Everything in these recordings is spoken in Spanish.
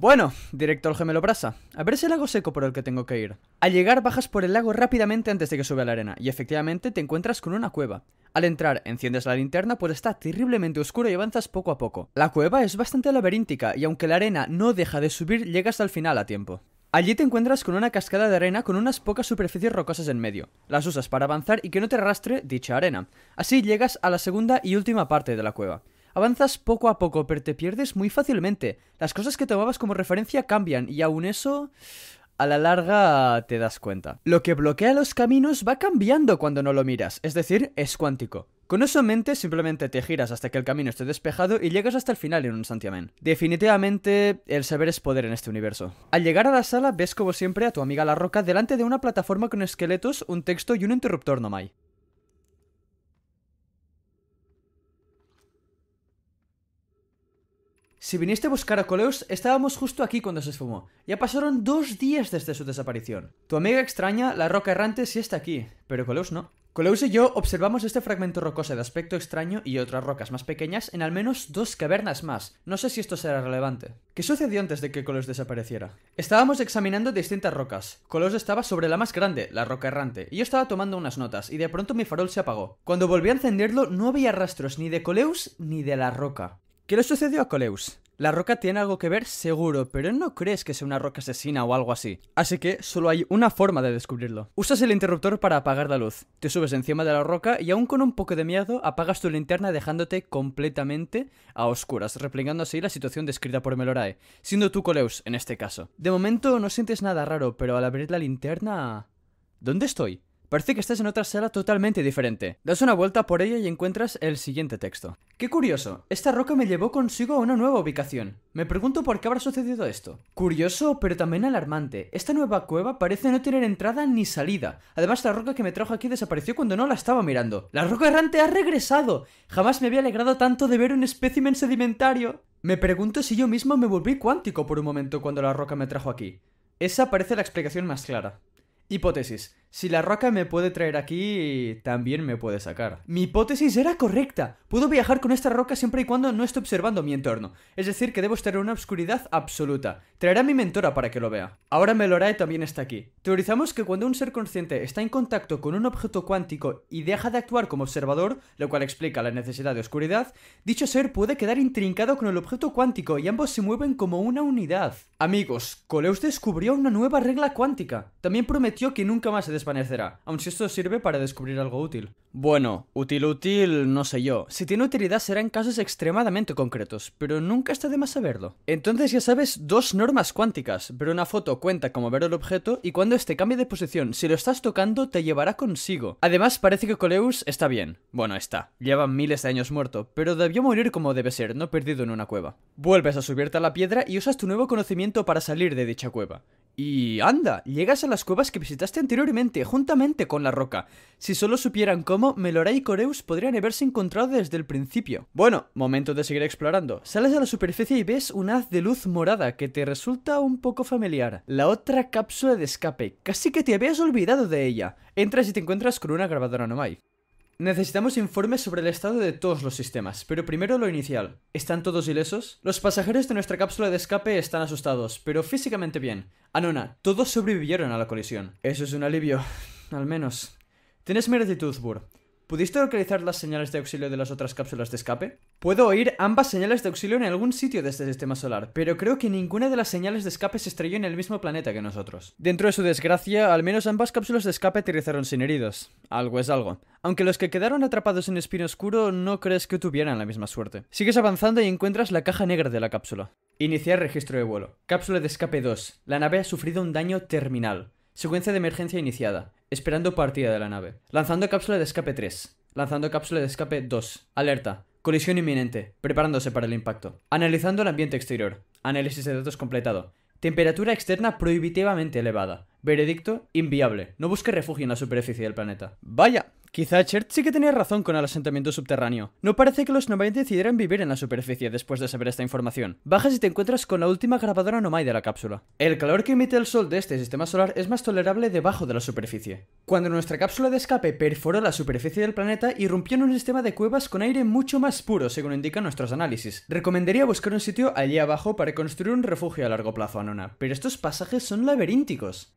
Bueno, director gemelo Brasa, a ver ese lago seco por el que tengo que ir. Al llegar bajas por el lago rápidamente antes de que suba la arena, y efectivamente te encuentras con una cueva. Al entrar, enciendes la linterna pues está terriblemente oscura y avanzas poco a poco. La cueva es bastante laberíntica, y aunque la arena no deja de subir, llegas al final a tiempo. Allí te encuentras con una cascada de arena con unas pocas superficies rocosas en medio. Las usas para avanzar y que no te arrastre dicha arena. Así llegas a la segunda y última parte de la cueva. Avanzas poco a poco, pero te pierdes muy fácilmente. Las cosas que tomabas como referencia cambian y aún eso a la larga te das cuenta. Lo que bloquea los caminos va cambiando cuando no lo miras, es decir, es cuántico. Con eso en mente, simplemente te giras hasta que el camino esté despejado y llegas hasta el final en un santiamén. Definitivamente, el saber es poder en este universo. Al llegar a la sala, ves como siempre a tu amiga la roca delante de una plataforma con esqueletos, un texto y un interruptor no Si viniste a buscar a Coleus, estábamos justo aquí cuando se esfumó. Ya pasaron dos días desde su desaparición. Tu amiga extraña, la roca errante, sí está aquí, pero Coleus no. Coleus y yo observamos este fragmento rocoso de aspecto extraño y otras rocas más pequeñas en al menos dos cavernas más. No sé si esto será relevante. ¿Qué sucedió antes de que Coleus desapareciera? Estábamos examinando distintas rocas. Coleus estaba sobre la más grande, la roca errante, y yo estaba tomando unas notas, y de pronto mi farol se apagó. Cuando volví a encenderlo no había rastros ni de Coleus ni de la roca. ¿Qué le sucedió a Coleus? La roca tiene algo que ver seguro, pero no crees que sea una roca asesina o algo así. Así que solo hay una forma de descubrirlo. Usas el interruptor para apagar la luz. Te subes encima de la roca y aún con un poco de miedo apagas tu linterna dejándote completamente a oscuras, replicando así la situación descrita por Melorae, siendo tú Coleus en este caso. De momento no sientes nada raro, pero al abrir la linterna... ¿Dónde estoy? Parece que estás en otra sala totalmente diferente. Das una vuelta por ella y encuentras el siguiente texto. Qué curioso, esta roca me llevó consigo a una nueva ubicación. Me pregunto por qué habrá sucedido esto. Curioso, pero también alarmante. Esta nueva cueva parece no tener entrada ni salida. Además, la roca que me trajo aquí desapareció cuando no la estaba mirando. ¡La roca errante ha regresado! Jamás me había alegrado tanto de ver un espécimen sedimentario. Me pregunto si yo mismo me volví cuántico por un momento cuando la roca me trajo aquí. Esa parece la explicación más clara. Hipótesis. Si la roca me puede traer aquí, también me puede sacar. Mi hipótesis era correcta. Puedo viajar con esta roca siempre y cuando no esté observando mi entorno. Es decir, que debo estar en una oscuridad absoluta. Traerá a mi mentora para que lo vea. Ahora Melorae también está aquí. Teorizamos que cuando un ser consciente está en contacto con un objeto cuántico y deja de actuar como observador, lo cual explica la necesidad de oscuridad, dicho ser puede quedar intrincado con el objeto cuántico y ambos se mueven como una unidad. Amigos, Coleus descubrió una nueva regla cuántica. También prometió que nunca más se desvanecerá, si esto sirve para descubrir algo útil. Bueno, útil útil, no sé yo. Si tiene utilidad será en casos extremadamente concretos, pero nunca está de más saberlo. Entonces ya sabes dos normas cuánticas. pero una foto cuenta como ver el objeto y cuando este cambie de posición, si lo estás tocando, te llevará consigo. Además, parece que Coleus está bien. Bueno, está. Lleva miles de años muerto, pero debió morir como debe ser, no perdido en una cueva. Vuelves a subirte a la piedra y usas tu nuevo conocimiento para salir de dicha cueva. Y anda, llegas a las cuevas que visitaste anteriormente, juntamente con la roca. Si solo supieran cómo Melorai y Coreus podrían haberse encontrado desde el principio. Bueno, momento de seguir explorando. Sales a la superficie y ves un haz de luz morada que te resulta un poco familiar. La otra cápsula de escape, casi que te habías olvidado de ella. Entras y te encuentras con una grabadora Nomai. Necesitamos informes sobre el estado de todos los sistemas, pero primero lo inicial. ¿Están todos ilesos? Los pasajeros de nuestra cápsula de escape están asustados, pero físicamente bien. Anona, todos sobrevivieron a la colisión. Eso es un alivio, al menos. Tienes mi Burr. ¿Pudiste localizar las señales de auxilio de las otras cápsulas de escape? Puedo oír ambas señales de auxilio en algún sitio de este sistema solar, pero creo que ninguna de las señales de escape se estrelló en el mismo planeta que nosotros. Dentro de su desgracia, al menos ambas cápsulas de escape aterrizaron sin heridos. Algo es algo. Aunque los que quedaron atrapados en Espino Oscuro no crees que tuvieran la misma suerte. Sigues avanzando y encuentras la caja negra de la cápsula. Iniciar registro de vuelo. Cápsula de escape 2. La nave ha sufrido un daño terminal. Secuencia de emergencia iniciada esperando partida de la nave. Lanzando cápsula de escape 3. Lanzando cápsula de escape 2. Alerta. Colisión inminente. Preparándose para el impacto. Analizando el ambiente exterior. Análisis de datos completado. Temperatura externa prohibitivamente elevada. Veredicto, inviable. No busque refugio en la superficie del planeta. Vaya. Quizá Chert sí que tenía razón con el asentamiento subterráneo. No parece que los Nomai decidieran vivir en la superficie después de saber esta información. Bajas y te encuentras con la última grabadora Nomai de la cápsula. El calor que emite el sol de este sistema solar es más tolerable debajo de la superficie. Cuando nuestra cápsula de escape perforó la superficie del planeta, irrumpió en un sistema de cuevas con aire mucho más puro, según indican nuestros análisis. Recomendaría buscar un sitio allí abajo para construir un refugio a largo plazo, Anona, pero estos pasajes son laberínticos.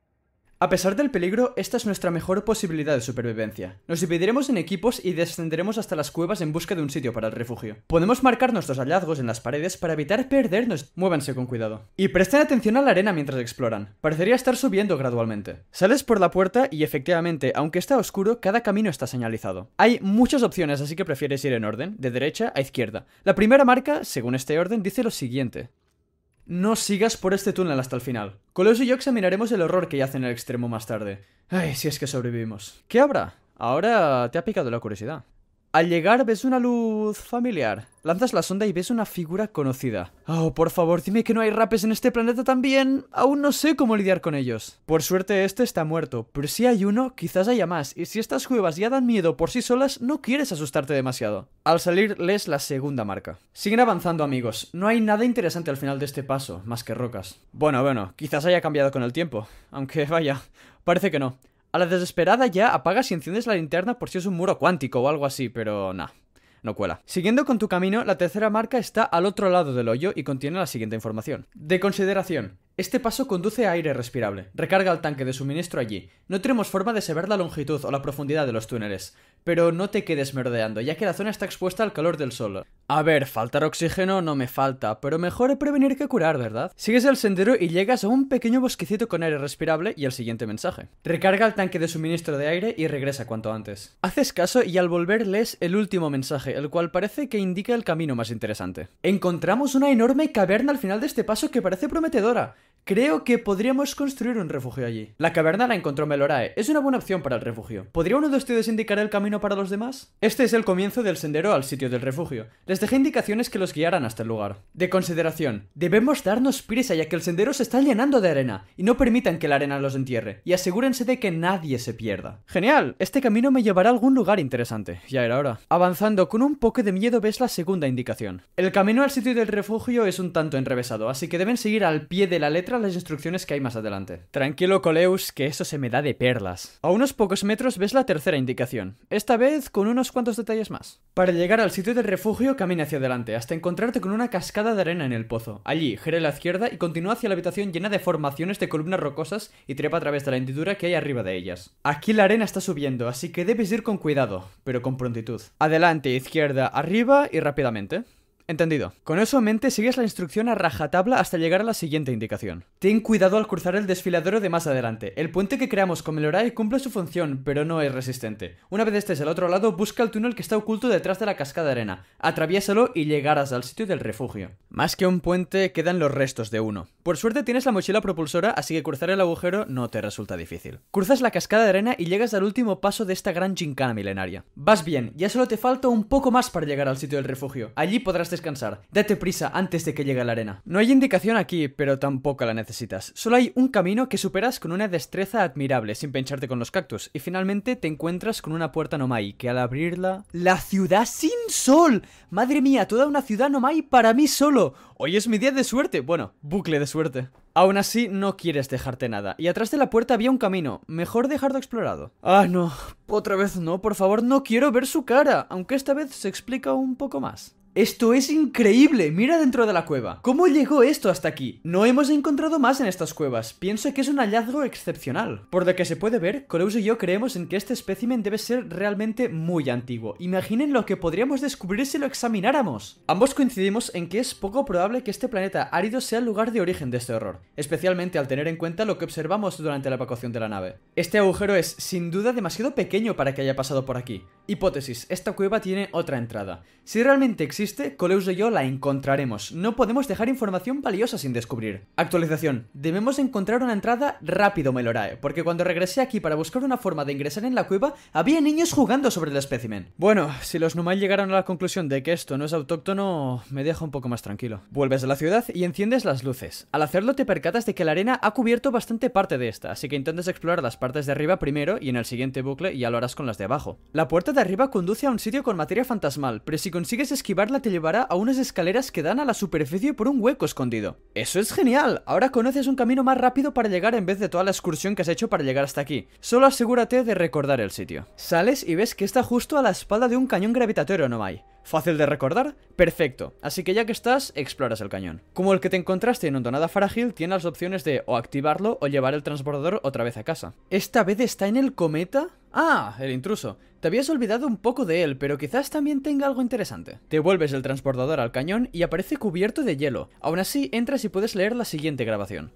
A pesar del peligro, esta es nuestra mejor posibilidad de supervivencia. Nos dividiremos en equipos y descenderemos hasta las cuevas en busca de un sitio para el refugio. Podemos marcar nuestros hallazgos en las paredes para evitar perdernos. Muévanse con cuidado. Y presten atención a la arena mientras exploran. Parecería estar subiendo gradualmente. Sales por la puerta y efectivamente, aunque está oscuro, cada camino está señalizado. Hay muchas opciones, así que prefieres ir en orden, de derecha a izquierda. La primera marca, según este orden, dice lo siguiente. No sigas por este túnel hasta el final. Coloso y yo examinaremos el horror que yace en el extremo más tarde. Ay, si es que sobrevivimos. ¿Qué habrá? Ahora te ha picado la curiosidad. Al llegar ves una luz familiar. Lanzas la sonda y ves una figura conocida. Oh, por favor, dime que no hay rapes en este planeta también. Aún no sé cómo lidiar con ellos. Por suerte este está muerto, pero si hay uno, quizás haya más. Y si estas cuevas ya dan miedo por sí solas, no quieres asustarte demasiado. Al salir lees la segunda marca. Siguen avanzando amigos. No hay nada interesante al final de este paso, más que rocas. Bueno, bueno, quizás haya cambiado con el tiempo. Aunque vaya, parece que no. A la desesperada ya apagas y enciendes la linterna por si es un muro cuántico o algo así, pero nah. No cuela. Siguiendo con tu camino, la tercera marca está al otro lado del hoyo y contiene la siguiente información. De consideración. Este paso conduce a aire respirable. Recarga el tanque de suministro allí. No tenemos forma de saber la longitud o la profundidad de los túneles pero no te quedes merodeando, ya que la zona está expuesta al calor del sol. A ver, faltar oxígeno no me falta, pero mejor prevenir que curar, ¿verdad? Sigues el sendero y llegas a un pequeño bosquecito con aire respirable y el siguiente mensaje. Recarga el tanque de suministro de aire y regresa cuanto antes. Haces caso y al volver lees el último mensaje, el cual parece que indica el camino más interesante. Encontramos una enorme caverna al final de este paso que parece prometedora. Creo que podríamos construir un refugio allí. La caverna la encontró Melorae. Es una buena opción para el refugio. ¿Podría uno de ustedes indicar el camino para los demás? Este es el comienzo del sendero al sitio del refugio. Les dejé indicaciones que los guiaran hasta el lugar. De consideración, debemos darnos prisa ya que el sendero se está llenando de arena y no permitan que la arena los entierre. Y asegúrense de que nadie se pierda. Genial, este camino me llevará a algún lugar interesante. Ya era hora. Avanzando con un poco de miedo ves la segunda indicación. El camino al sitio del refugio es un tanto enrevesado, así que deben seguir al pie de la letra las instrucciones que hay más adelante. Tranquilo, Coleus, que eso se me da de perlas. A unos pocos metros ves la tercera indicación, esta vez con unos cuantos detalles más. Para llegar al sitio del refugio, camina hacia adelante, hasta encontrarte con una cascada de arena en el pozo. Allí, gira a la izquierda y continúa hacia la habitación llena de formaciones de columnas rocosas y trepa a través de la hendidura que hay arriba de ellas. Aquí la arena está subiendo, así que debes ir con cuidado, pero con prontitud. Adelante, izquierda, arriba y rápidamente. Entendido. Con eso en mente, sigues la instrucción a rajatabla hasta llegar a la siguiente indicación. Ten cuidado al cruzar el desfiladero de más adelante. El puente que creamos con Melorae cumple su función, pero no es resistente. Una vez estés al otro lado, busca el túnel que está oculto detrás de la cascada de arena. Atraviésalo y llegarás al sitio del refugio. Más que un puente, quedan los restos de uno. Por suerte tienes la mochila propulsora, así que cruzar el agujero no te resulta difícil. Cruzas la cascada de arena y llegas al último paso de esta gran chincana milenaria. Vas bien, ya solo te falta un poco más para llegar al sitio del refugio. Allí podrás descansar. Date prisa antes de que llegue la arena. No hay indicación aquí, pero tampoco la necesitas. Solo hay un camino que superas con una destreza admirable, sin pincharte con los cactus, y finalmente te encuentras con una puerta Nomai, que al abrirla... ¡La ciudad sin sol! ¡Madre mía, toda una ciudad Nomai para mí solo! Hoy es mi día de suerte. Bueno, bucle de suerte. Aún así, no quieres dejarte nada, y atrás de la puerta había un camino, mejor dejarlo explorado. Ah, no, otra vez no, por favor, no quiero ver su cara, aunque esta vez se explica un poco más. Esto es increíble, mira dentro de la cueva. ¿Cómo llegó esto hasta aquí? No hemos encontrado más en estas cuevas, pienso que es un hallazgo excepcional. Por lo que se puede ver, Coleus y yo creemos en que este espécimen debe ser realmente muy antiguo. Imaginen lo que podríamos descubrir si lo examináramos. Ambos coincidimos en que es poco probable que este planeta árido sea el lugar de origen de este horror, especialmente al tener en cuenta lo que observamos durante la evacuación de la nave. Este agujero es, sin duda, demasiado pequeño para que haya pasado por aquí. Hipótesis, esta cueva tiene otra entrada. Si realmente existe existe, Coleus y yo la encontraremos. No podemos dejar información valiosa sin descubrir. Actualización. Debemos encontrar una entrada rápido, Melorae, porque cuando regresé aquí para buscar una forma de ingresar en la cueva, había niños jugando sobre el espécimen. Bueno, si los Numail llegaron a la conclusión de que esto no es autóctono, me deja un poco más tranquilo. Vuelves a la ciudad y enciendes las luces. Al hacerlo te percatas de que la arena ha cubierto bastante parte de esta, así que intentas explorar las partes de arriba primero y en el siguiente bucle ya lo harás con las de abajo. La puerta de arriba conduce a un sitio con materia fantasmal, pero si consigues esquivar te llevará a unas escaleras que dan a la superficie por un hueco escondido. ¡Eso es genial! Ahora conoces un camino más rápido para llegar en vez de toda la excursión que has hecho para llegar hasta aquí. Solo asegúrate de recordar el sitio. Sales y ves que está justo a la espalda de un cañón gravitatorio, no hay. ¿Fácil de recordar? Perfecto. Así que ya que estás, exploras el cañón. Como el que te encontraste en Hondonada Frágil, tiene las opciones de o activarlo o llevar el transbordador otra vez a casa. ¿Esta vez está en el cometa? Ah, el intruso. Te habías olvidado un poco de él, pero quizás también tenga algo interesante. Te vuelves el transportador al cañón y aparece cubierto de hielo. Aún así, entras y puedes leer la siguiente grabación.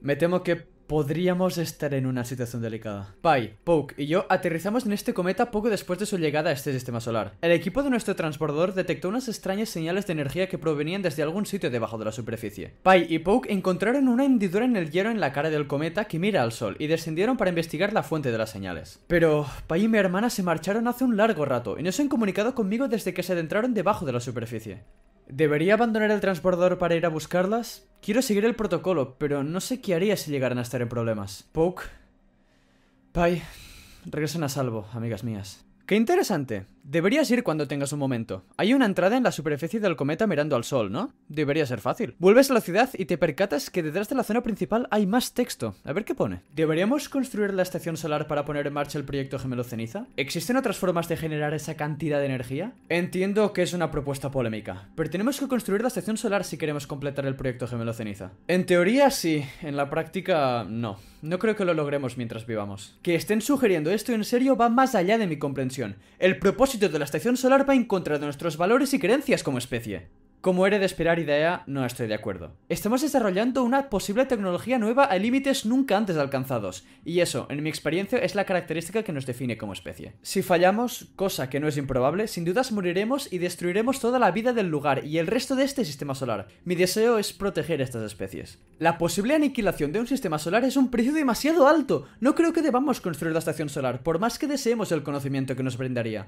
Me temo que podríamos estar en una situación delicada. Pai, Poke y yo aterrizamos en este cometa poco después de su llegada a este sistema solar. El equipo de nuestro transbordador detectó unas extrañas señales de energía que provenían desde algún sitio debajo de la superficie. Pai y Poke encontraron una hendidura en el hielo en la cara del cometa que mira al sol y descendieron para investigar la fuente de las señales. Pero Pai y mi hermana se marcharon hace un largo rato y no se han comunicado conmigo desde que se adentraron debajo de la superficie. ¿Debería abandonar el transbordador para ir a buscarlas? Quiero seguir el protocolo, pero no sé qué haría si llegaran a estar en problemas. Poke. Pai. regresen a salvo, amigas mías. ¡Qué interesante! Deberías ir cuando tengas un momento. Hay una entrada en la superficie del cometa mirando al sol, ¿no? Debería ser fácil. Vuelves a la ciudad y te percatas que detrás de la zona principal hay más texto. A ver qué pone. ¿Deberíamos construir la estación solar para poner en marcha el proyecto Gemelo Ceniza? ¿Existen otras formas de generar esa cantidad de energía? Entiendo que es una propuesta polémica, pero tenemos que construir la estación solar si queremos completar el proyecto Gemelo Ceniza. En teoría sí, en la práctica no. No creo que lo logremos mientras vivamos. Que estén sugiriendo esto en serio va más allá de mi comprensión. El propósito de la estación solar va en contra de nuestros valores y creencias como especie. Como era de esperar IDEA, no estoy de acuerdo. Estamos desarrollando una posible tecnología nueva a límites nunca antes alcanzados, y eso, en mi experiencia, es la característica que nos define como especie. Si fallamos, cosa que no es improbable, sin dudas moriremos y destruiremos toda la vida del lugar y el resto de este sistema solar. Mi deseo es proteger estas especies. La posible aniquilación de un sistema solar es un precio demasiado alto. No creo que debamos construir la estación solar, por más que deseemos el conocimiento que nos brindaría.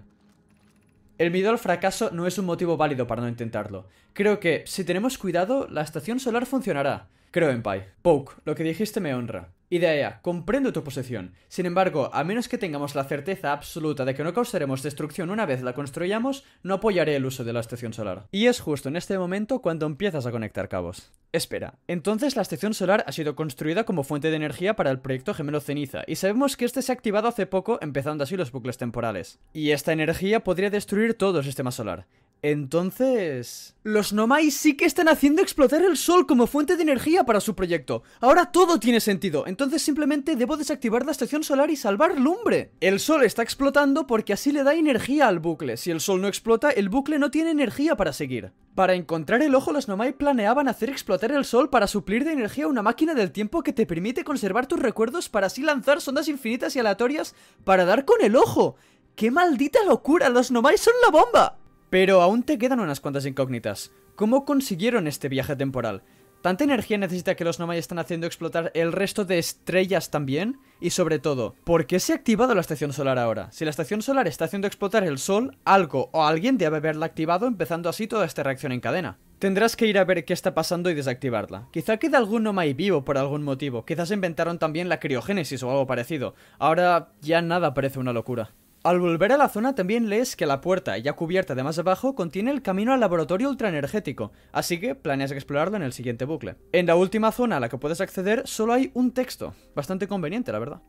El miedo al fracaso no es un motivo válido para no intentarlo. Creo que, si tenemos cuidado, la estación solar funcionará. Creo en Pai. Poke, lo que dijiste me honra. Idea, comprendo tu posición. Sin embargo, a menos que tengamos la certeza absoluta de que no causaremos destrucción una vez la construyamos, no apoyaré el uso de la estación solar. Y es justo en este momento cuando empiezas a conectar cabos. Espera, entonces la estación solar ha sido construida como fuente de energía para el proyecto Gemelo Ceniza, y sabemos que este se ha activado hace poco, empezando así los bucles temporales. Y esta energía podría destruir todo el sistema solar. Entonces... Los Nomai sí que están haciendo explotar el sol como fuente de energía para su proyecto. Ahora todo tiene sentido, entonces simplemente debo desactivar la estación solar y salvar lumbre. El sol está explotando porque así le da energía al bucle. Si el sol no explota, el bucle no tiene energía para seguir. Para encontrar el ojo, los Nomai planeaban hacer explotar el sol para suplir de energía una máquina del tiempo que te permite conservar tus recuerdos para así lanzar sondas infinitas y aleatorias para dar con el ojo. ¡Qué maldita locura! ¡Los Nomai son la bomba! Pero aún te quedan unas cuantas incógnitas. ¿Cómo consiguieron este viaje temporal? ¿Tanta energía necesita que los Nomai están haciendo explotar el resto de estrellas también? Y sobre todo, ¿por qué se ha activado la estación solar ahora? Si la estación solar está haciendo explotar el sol, algo o alguien debe haberla activado empezando así toda esta reacción en cadena. Tendrás que ir a ver qué está pasando y desactivarla. Quizá queda algún Nomai vivo por algún motivo, quizás inventaron también la criogénesis o algo parecido. Ahora ya nada parece una locura. Al volver a la zona también lees que la puerta, ya cubierta de más abajo, contiene el camino al laboratorio ultraenergético, así que planeas explorarlo en el siguiente bucle. En la última zona a la que puedes acceder solo hay un texto, bastante conveniente la verdad.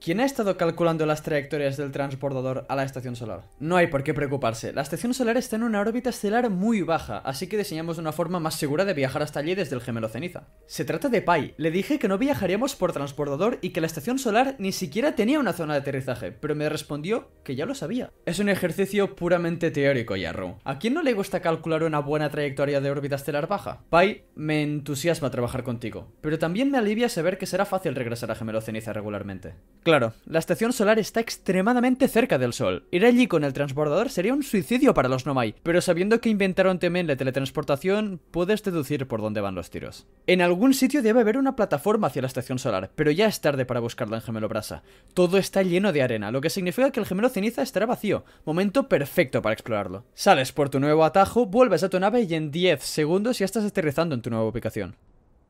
¿Quién ha estado calculando las trayectorias del transbordador a la estación solar? No hay por qué preocuparse, la estación solar está en una órbita estelar muy baja, así que diseñamos una forma más segura de viajar hasta allí desde el gemelo ceniza. Se trata de Pai, le dije que no viajaríamos por transbordador y que la estación solar ni siquiera tenía una zona de aterrizaje, pero me respondió que ya lo sabía. Es un ejercicio puramente teórico, Yarrow. ¿A quién no le gusta calcular una buena trayectoria de órbita estelar baja? Pai, me entusiasma trabajar contigo, pero también me alivia saber que será fácil regresar a gemelo ceniza regularmente. Claro, la estación solar está extremadamente cerca del Sol. Ir allí con el transbordador sería un suicidio para los Nomai, pero sabiendo que inventaron también la teletransportación, puedes deducir por dónde van los tiros. En algún sitio debe haber una plataforma hacia la estación solar, pero ya es tarde para buscarla en Gemelo Brasa. Todo está lleno de arena, lo que significa que el Gemelo Ceniza estará vacío, momento perfecto para explorarlo. Sales por tu nuevo atajo, vuelves a tu nave y en 10 segundos ya estás aterrizando en tu nueva ubicación.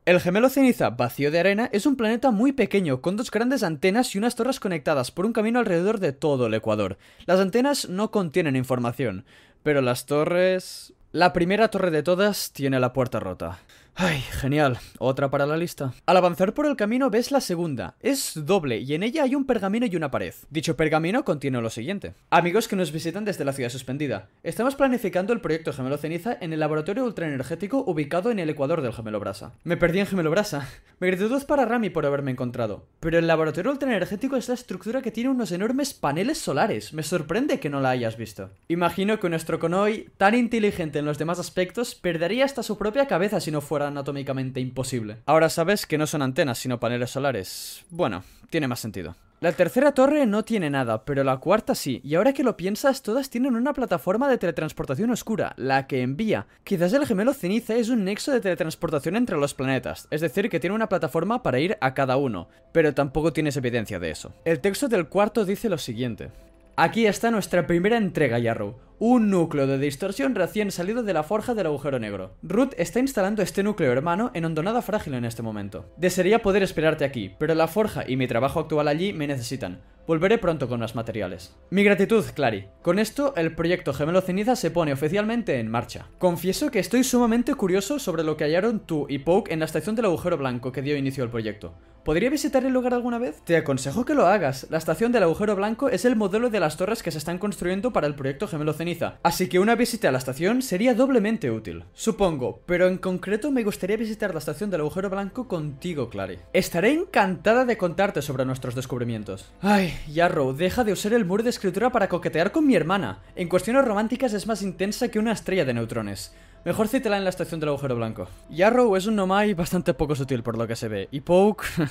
El gemelo ceniza, vacío de arena, es un planeta muy pequeño, con dos grandes antenas y unas torres conectadas por un camino alrededor de todo el Ecuador. Las antenas no contienen información, pero las torres... La primera torre de todas tiene la puerta rota. Ay, genial. Otra para la lista. Al avanzar por el camino ves la segunda. Es doble y en ella hay un pergamino y una pared. Dicho pergamino contiene lo siguiente. Amigos que nos visitan desde la ciudad suspendida. Estamos planificando el proyecto Gemelo Ceniza en el laboratorio ultraenergético ubicado en el ecuador del Gemelo Brasa. Me perdí en Gemelo Brasa. Me gratitud para Rami por haberme encontrado. Pero el laboratorio ultraenergético es la estructura que tiene unos enormes paneles solares. Me sorprende que no la hayas visto. Imagino que nuestro Konoi, tan inteligente en los demás aspectos, perdería hasta su propia cabeza si no fuera anatómicamente imposible. Ahora sabes que no son antenas, sino paneles solares. Bueno, tiene más sentido. La tercera torre no tiene nada, pero la cuarta sí, y ahora que lo piensas, todas tienen una plataforma de teletransportación oscura, la que envía. Quizás el gemelo ceniza es un nexo de teletransportación entre los planetas, es decir, que tiene una plataforma para ir a cada uno, pero tampoco tienes evidencia de eso. El texto del cuarto dice lo siguiente. Aquí está nuestra primera entrega, Yarrow un núcleo de distorsión recién salido de la forja del agujero negro. Ruth está instalando este núcleo hermano en hondonada frágil en este momento. Desearía poder esperarte aquí, pero la forja y mi trabajo actual allí me necesitan. Volveré pronto con los materiales. Mi gratitud, Clary. Con esto, el proyecto Gemelo Ceniza se pone oficialmente en marcha. Confieso que estoy sumamente curioso sobre lo que hallaron tú y Poke en la estación del agujero blanco que dio inicio al proyecto. ¿Podría visitar el lugar alguna vez? Te aconsejo que lo hagas. La estación del agujero blanco es el modelo de las torres que se están construyendo para el proyecto Gemelo Ceniza así que una visita a la estación sería doblemente útil, supongo, pero en concreto me gustaría visitar la estación del agujero blanco contigo, Clary. Estaré encantada de contarte sobre nuestros descubrimientos. Ay, Yarrow, deja de usar el muro de escritura para coquetear con mi hermana. En cuestiones románticas es más intensa que una estrella de neutrones. Mejor cítela en la estación del agujero blanco. Yarrow es un nomai bastante poco sutil por lo que se ve, y Poke...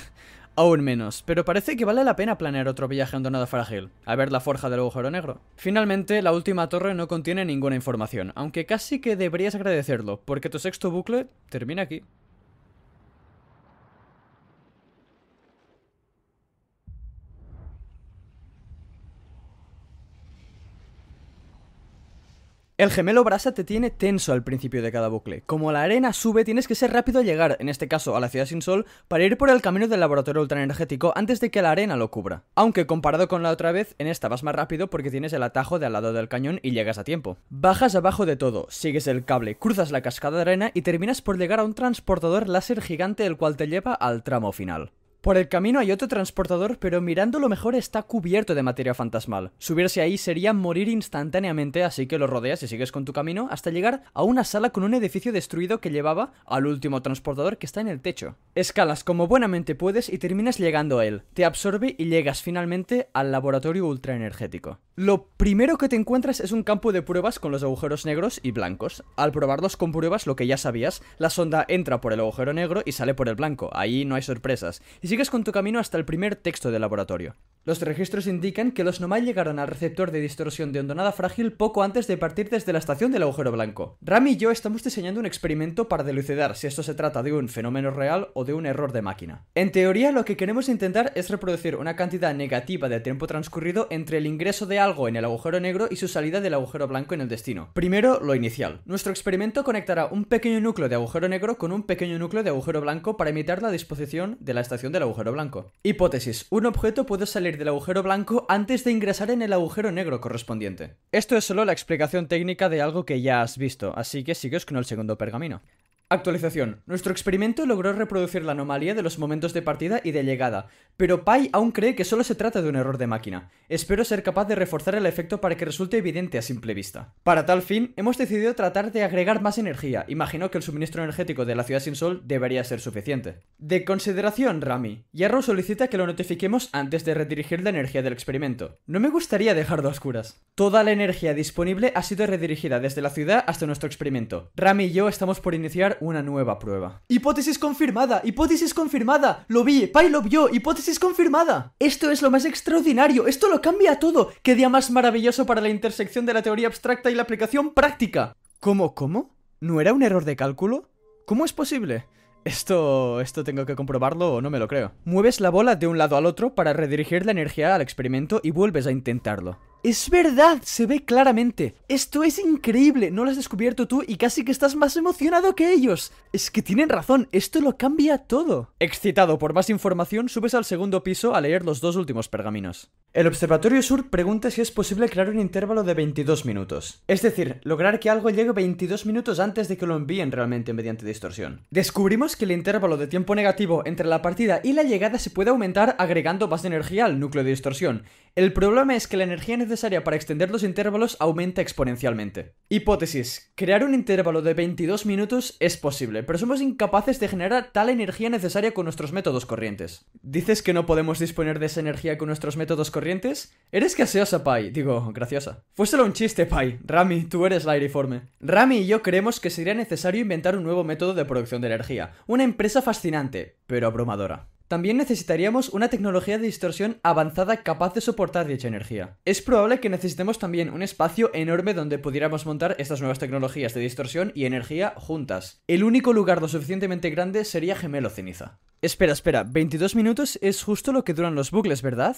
aún menos, pero parece que vale la pena planear otro viaje en donado Frágil, a ver la forja del agujero negro. Finalmente, la última torre no contiene ninguna información, aunque casi que deberías agradecerlo, porque tu sexto bucle termina aquí. El gemelo brasa te tiene tenso al principio de cada bucle. Como la arena sube, tienes que ser rápido a llegar, en este caso a la ciudad sin sol, para ir por el camino del laboratorio ultraenergético antes de que la arena lo cubra. Aunque comparado con la otra vez, en esta vas más rápido porque tienes el atajo de al lado del cañón y llegas a tiempo. Bajas abajo de todo, sigues el cable, cruzas la cascada de arena y terminas por llegar a un transportador láser gigante el cual te lleva al tramo final. Por el camino hay otro transportador, pero mirándolo mejor está cubierto de materia fantasmal. Subirse ahí sería morir instantáneamente, así que lo rodeas y sigues con tu camino hasta llegar a una sala con un edificio destruido que llevaba al último transportador que está en el techo. Escalas como buenamente puedes y terminas llegando a él. Te absorbe y llegas finalmente al laboratorio ultraenergético. Lo primero que te encuentras es un campo de pruebas con los agujeros negros y blancos. Al probarlos con pruebas lo que ya sabías, la sonda entra por el agujero negro y sale por el blanco. Ahí no hay sorpresas sigues con tu camino hasta el primer texto de laboratorio. Los registros indican que los Nomai llegaron al receptor de distorsión de ondonada frágil poco antes de partir desde la estación del agujero blanco. Rami y yo estamos diseñando un experimento para delucidar si esto se trata de un fenómeno real o de un error de máquina. En teoría, lo que queremos intentar es reproducir una cantidad negativa de tiempo transcurrido entre el ingreso de algo en el agujero negro y su salida del agujero blanco en el destino. Primero, lo inicial. Nuestro experimento conectará un pequeño núcleo de agujero negro con un pequeño núcleo de agujero blanco para imitar la disposición de la estación del agujero blanco. Hipótesis. Un objeto puede salir del agujero blanco antes de ingresar en el agujero negro correspondiente. Esto es solo la explicación técnica de algo que ya has visto, así que sigues con el segundo pergamino. Actualización. Nuestro experimento logró reproducir la anomalía de los momentos de partida y de llegada, pero Pai aún cree que solo se trata de un error de máquina. Espero ser capaz de reforzar el efecto para que resulte evidente a simple vista. Para tal fin, hemos decidido tratar de agregar más energía. Imagino que el suministro energético de la ciudad sin sol debería ser suficiente. De consideración, Rami. Yarrow solicita que lo notifiquemos antes de redirigir la energía del experimento. No me gustaría dejarlo a oscuras. Toda la energía disponible ha sido redirigida desde la ciudad hasta nuestro experimento. Rami y yo estamos por iniciar una nueva prueba. ¡Hipótesis confirmada! ¡Hipótesis confirmada! ¡Lo vi! ¡Pai lo vio! ¡Hipótesis confirmada! Esto es lo más extraordinario, esto lo cambia todo. ¡Qué día más maravilloso para la intersección de la teoría abstracta y la aplicación práctica! ¿Cómo, cómo? ¿No era un error de cálculo? ¿Cómo es posible? Esto, esto tengo que comprobarlo o no me lo creo. Mueves la bola de un lado al otro para redirigir la energía al experimento y vuelves a intentarlo. Es verdad, se ve claramente. Esto es increíble, no lo has descubierto tú y casi que estás más emocionado que ellos. Es que tienen razón, esto lo cambia todo. Excitado por más información, subes al segundo piso a leer los dos últimos pergaminos. El Observatorio Sur pregunta si es posible crear un intervalo de 22 minutos. Es decir, lograr que algo llegue 22 minutos antes de que lo envíen realmente mediante distorsión. Descubrimos que el intervalo de tiempo negativo entre la partida y la llegada se puede aumentar agregando más energía al núcleo de distorsión. El problema es que la energía necesaria para extender los intervalos aumenta exponencialmente. Hipótesis. Crear un intervalo de 22 minutos es posible, pero somos incapaces de generar tal energía necesaria con nuestros métodos corrientes. ¿Dices que no podemos disponer de esa energía con nuestros métodos corrientes? Eres gaseosa, Pai. Digo, graciosa. Fue un chiste, Pai. Rami, tú eres la iriforme. Rami y yo creemos que sería necesario inventar un nuevo método de producción de energía. Una empresa fascinante, pero abrumadora. También necesitaríamos una tecnología de distorsión avanzada capaz de soportar dicha energía. Es probable que necesitemos también un espacio enorme donde pudiéramos montar estas nuevas tecnologías de distorsión y energía juntas. El único lugar lo suficientemente grande sería Gemelo Ceniza. Espera, espera, 22 minutos es justo lo que duran los bucles, ¿verdad?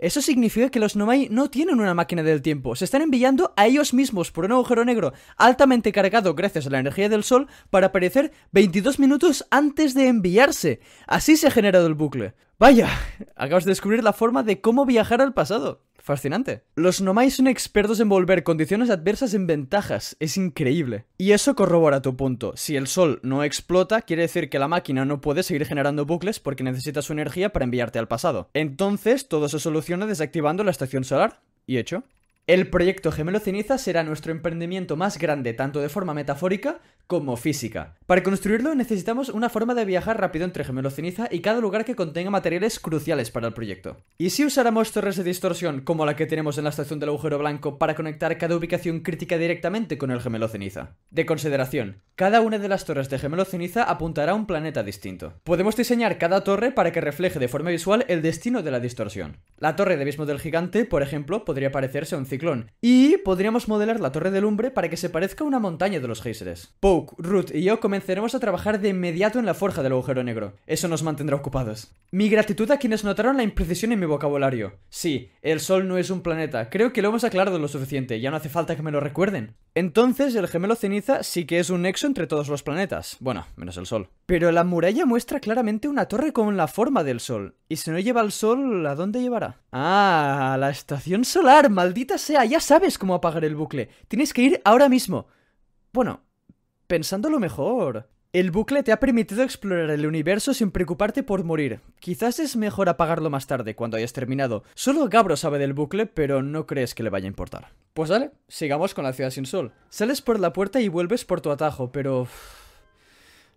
Eso significa que los Nomai no tienen una máquina del tiempo, se están enviando a ellos mismos por un agujero negro altamente cargado gracias a la energía del Sol para aparecer 22 minutos antes de enviarse. Así se ha generado el bucle. Vaya, acabas de descubrir la forma de cómo viajar al pasado. Fascinante. Los Nomai son expertos en volver condiciones adversas en ventajas, es increíble. Y eso corrobora tu punto. Si el sol no explota, quiere decir que la máquina no puede seguir generando bucles porque necesita su energía para enviarte al pasado. Entonces, todo se soluciona desactivando la estación solar. ¿Y hecho? El proyecto Gemelo Ceniza será nuestro emprendimiento más grande tanto de forma metafórica como física. Para construirlo necesitamos una forma de viajar rápido entre Gemelo Ceniza y cada lugar que contenga materiales cruciales para el proyecto. ¿Y si usáramos torres de distorsión como la que tenemos en la estación del agujero blanco para conectar cada ubicación crítica directamente con el Gemelo Ceniza? De consideración, cada una de las torres de Gemelo Ceniza apuntará a un planeta distinto. Podemos diseñar cada torre para que refleje de forma visual el destino de la distorsión. La torre de Abismo del Gigante, por ejemplo, podría parecerse a un ciclo y podríamos modelar la torre de lumbre para que se parezca a una montaña de los géiseres. Poke, Ruth y yo comenzaremos a trabajar de inmediato en la forja del agujero negro. Eso nos mantendrá ocupados. Mi gratitud a quienes notaron la imprecisión en mi vocabulario. Sí, el Sol no es un planeta. Creo que lo hemos aclarado lo suficiente, ya no hace falta que me lo recuerden. Entonces, el gemelo ceniza sí que es un nexo entre todos los planetas. Bueno, menos el Sol. Pero la muralla muestra claramente una torre con la forma del Sol. Y si no lleva el Sol, ¿a dónde llevará? Ah, a la estación solar, maldita sea, ya sabes cómo apagar el bucle. Tienes que ir ahora mismo. Bueno, pensándolo mejor. El bucle te ha permitido explorar el universo sin preocuparte por morir. Quizás es mejor apagarlo más tarde, cuando hayas terminado. Solo Gabro sabe del bucle, pero no crees que le vaya a importar. Pues dale, sigamos con la ciudad sin sol. Sales por la puerta y vuelves por tu atajo, pero...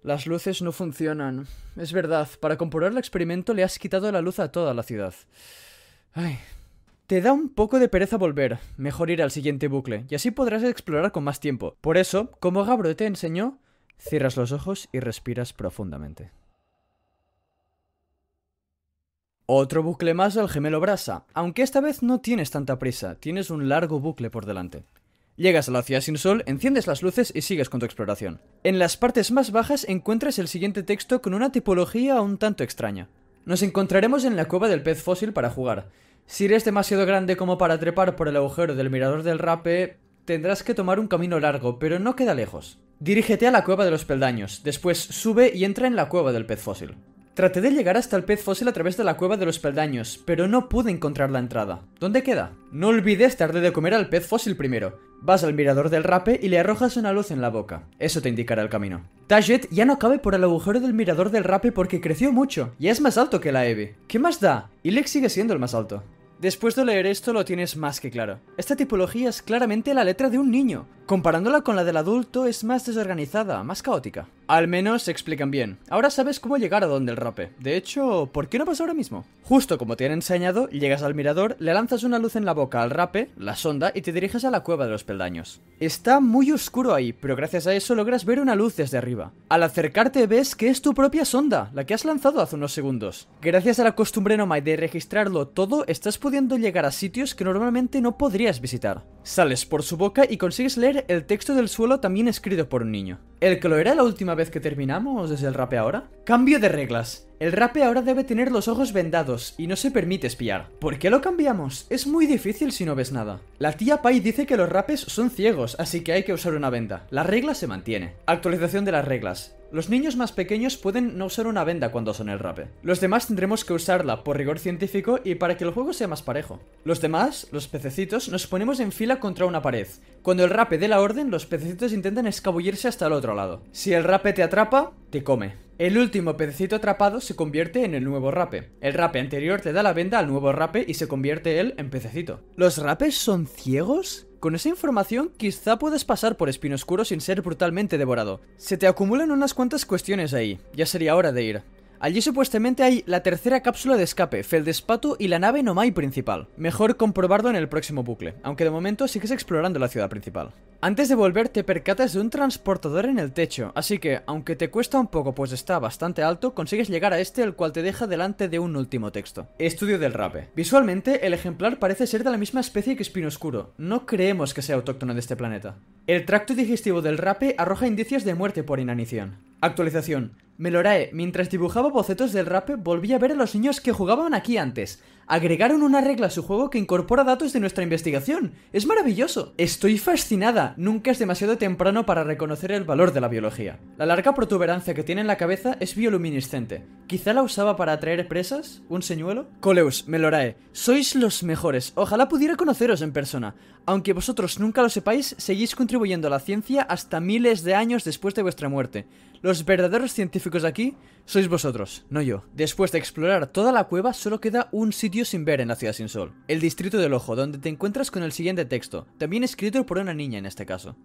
Las luces no funcionan. Es verdad, para comprobar el experimento le has quitado la luz a toda la ciudad. Ay, te da un poco de pereza volver, mejor ir al siguiente bucle, y así podrás explorar con más tiempo. Por eso, como Gabro te enseñó, cierras los ojos y respiras profundamente. Otro bucle más al gemelo brasa, aunque esta vez no tienes tanta prisa, tienes un largo bucle por delante. Llegas a la ciudad sin sol, enciendes las luces y sigues con tu exploración. En las partes más bajas encuentras el siguiente texto con una tipología un tanto extraña. Nos encontraremos en la cueva del pez fósil para jugar. Si eres demasiado grande como para trepar por el agujero del mirador del rape, tendrás que tomar un camino largo, pero no queda lejos. Dirígete a la cueva de los peldaños, después sube y entra en la cueva del pez fósil. Traté de llegar hasta el pez fósil a través de la cueva de los peldaños, pero no pude encontrar la entrada. ¿Dónde queda? No olvides tarde de comer al pez fósil primero. Vas al mirador del rape y le arrojas una luz en la boca. Eso te indicará el camino. Tajet ya no cabe por el agujero del mirador del rape porque creció mucho y es más alto que la Eve. ¿Qué más da? Ilex sigue siendo el más alto. Después de leer esto lo tienes más que claro. Esta tipología es claramente la letra de un niño. Comparándola con la del adulto es más desorganizada, más caótica. Al menos se explican bien. Ahora sabes cómo llegar a donde el rape. De hecho, ¿por qué no pasa ahora mismo? Justo como te han enseñado, llegas al mirador, le lanzas una luz en la boca al rape, la sonda, y te diriges a la cueva de los peldaños. Está muy oscuro ahí, pero gracias a eso logras ver una luz desde arriba. Al acercarte ves que es tu propia sonda, la que has lanzado hace unos segundos. Gracias a la costumbre Nomai de registrarlo todo, estás pudiendo llegar a sitios que normalmente no podrías visitar. Sales por su boca y consigues leer el texto del suelo también escrito por un niño. El que lo era la última una vez que terminamos ¿Desde el rape ahora? Cambio de reglas. El rape ahora debe tener los ojos vendados y no se permite espiar. ¿Por qué lo cambiamos? Es muy difícil si no ves nada. La tía Pai dice que los rapes son ciegos, así que hay que usar una venda. La regla se mantiene. Actualización de las reglas. Los niños más pequeños pueden no usar una venda cuando son el rape. Los demás tendremos que usarla por rigor científico y para que el juego sea más parejo. Los demás, los pececitos, nos ponemos en fila contra una pared. Cuando el rape dé la orden, los pececitos intentan escabullirse hasta el otro lado. Si el rape te atrapa, te come. El último pececito atrapado se convierte en el nuevo rape. El rape anterior te da la venda al nuevo rape y se convierte él en pececito. ¿Los rapes son ciegos? Con esa información quizá puedes pasar por Espino Oscuro sin ser brutalmente devorado. Se te acumulan unas cuantas cuestiones ahí, ya sería hora de ir. Allí supuestamente hay la tercera cápsula de escape, Feldespatu, y la nave Nomai principal. Mejor comprobarlo en el próximo bucle, aunque de momento sigues explorando la ciudad principal. Antes de volver te percatas de un transportador en el techo, así que, aunque te cuesta un poco pues está bastante alto, consigues llegar a este el cual te deja delante de un último texto. Estudio del rape. Visualmente, el ejemplar parece ser de la misma especie que Espino Oscuro. No creemos que sea autóctono de este planeta. El tracto digestivo del rape arroja indicios de muerte por inanición. Actualización. Melorae, mientras dibujaba bocetos del rape, volví a ver a los niños que jugaban aquí antes. Agregaron una regla a su juego que incorpora datos de nuestra investigación. ¡Es maravilloso! Estoy fascinada. Nunca es demasiado temprano para reconocer el valor de la biología. La larga protuberancia que tiene en la cabeza es bioluminiscente. ¿Quizá la usaba para atraer presas? ¿Un señuelo? Coleus, Melorae, sois los mejores. Ojalá pudiera conoceros en persona. Aunque vosotros nunca lo sepáis, seguís contribuyendo a la ciencia hasta miles de años después de vuestra muerte. Los verdaderos científicos aquí sois vosotros, no yo. Después de explorar toda la cueva, solo queda un sitio sin ver en la ciudad sin sol. El distrito del ojo, donde te encuentras con el siguiente texto, también escrito por una niña en este caso.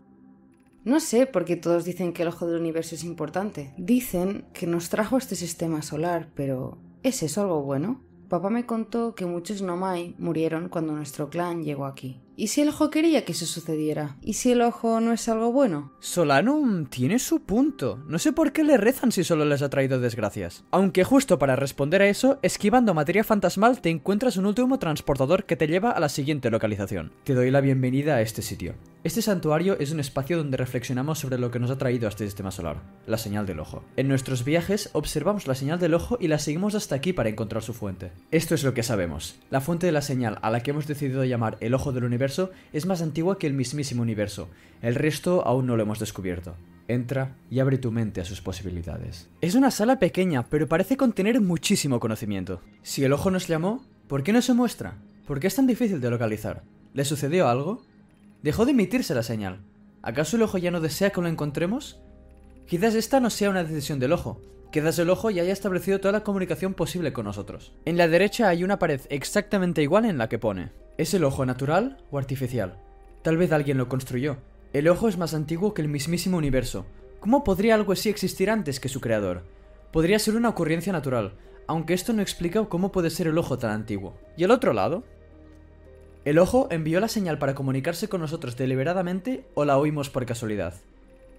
No sé por qué todos dicen que el ojo del universo es importante. Dicen que nos trajo este sistema solar, pero ¿es eso algo bueno? Papá me contó que muchos Nomai murieron cuando nuestro clan llegó aquí. ¿Y si el ojo quería que eso sucediera? ¿Y si el ojo no es algo bueno? Solanum tiene su punto. No sé por qué le rezan si solo les ha traído desgracias. Aunque justo para responder a eso, esquivando materia fantasmal te encuentras un último transportador que te lleva a la siguiente localización. Te doy la bienvenida a este sitio. Este santuario es un espacio donde reflexionamos sobre lo que nos ha traído a este sistema solar, la señal del ojo. En nuestros viajes observamos la señal del ojo y la seguimos hasta aquí para encontrar su fuente. Esto es lo que sabemos. La fuente de la señal a la que hemos decidido llamar el ojo del universo es más antigua que el mismísimo universo. El resto aún no lo hemos descubierto. Entra y abre tu mente a sus posibilidades. Es una sala pequeña, pero parece contener muchísimo conocimiento. Si el ojo nos llamó, ¿por qué no se muestra? ¿Por qué es tan difícil de localizar? ¿Le sucedió algo? Dejó de emitirse la señal. ¿Acaso el ojo ya no desea que lo encontremos? Quizás esta no sea una decisión del ojo, quizás el ojo ya haya establecido toda la comunicación posible con nosotros. En la derecha hay una pared exactamente igual en la que pone ¿Es el ojo natural o artificial? Tal vez alguien lo construyó. El ojo es más antiguo que el mismísimo universo. ¿Cómo podría algo así existir antes que su creador? Podría ser una ocurrencia natural, aunque esto no explica cómo puede ser el ojo tan antiguo. ¿Y el otro lado? El ojo envió la señal para comunicarse con nosotros deliberadamente o la oímos por casualidad.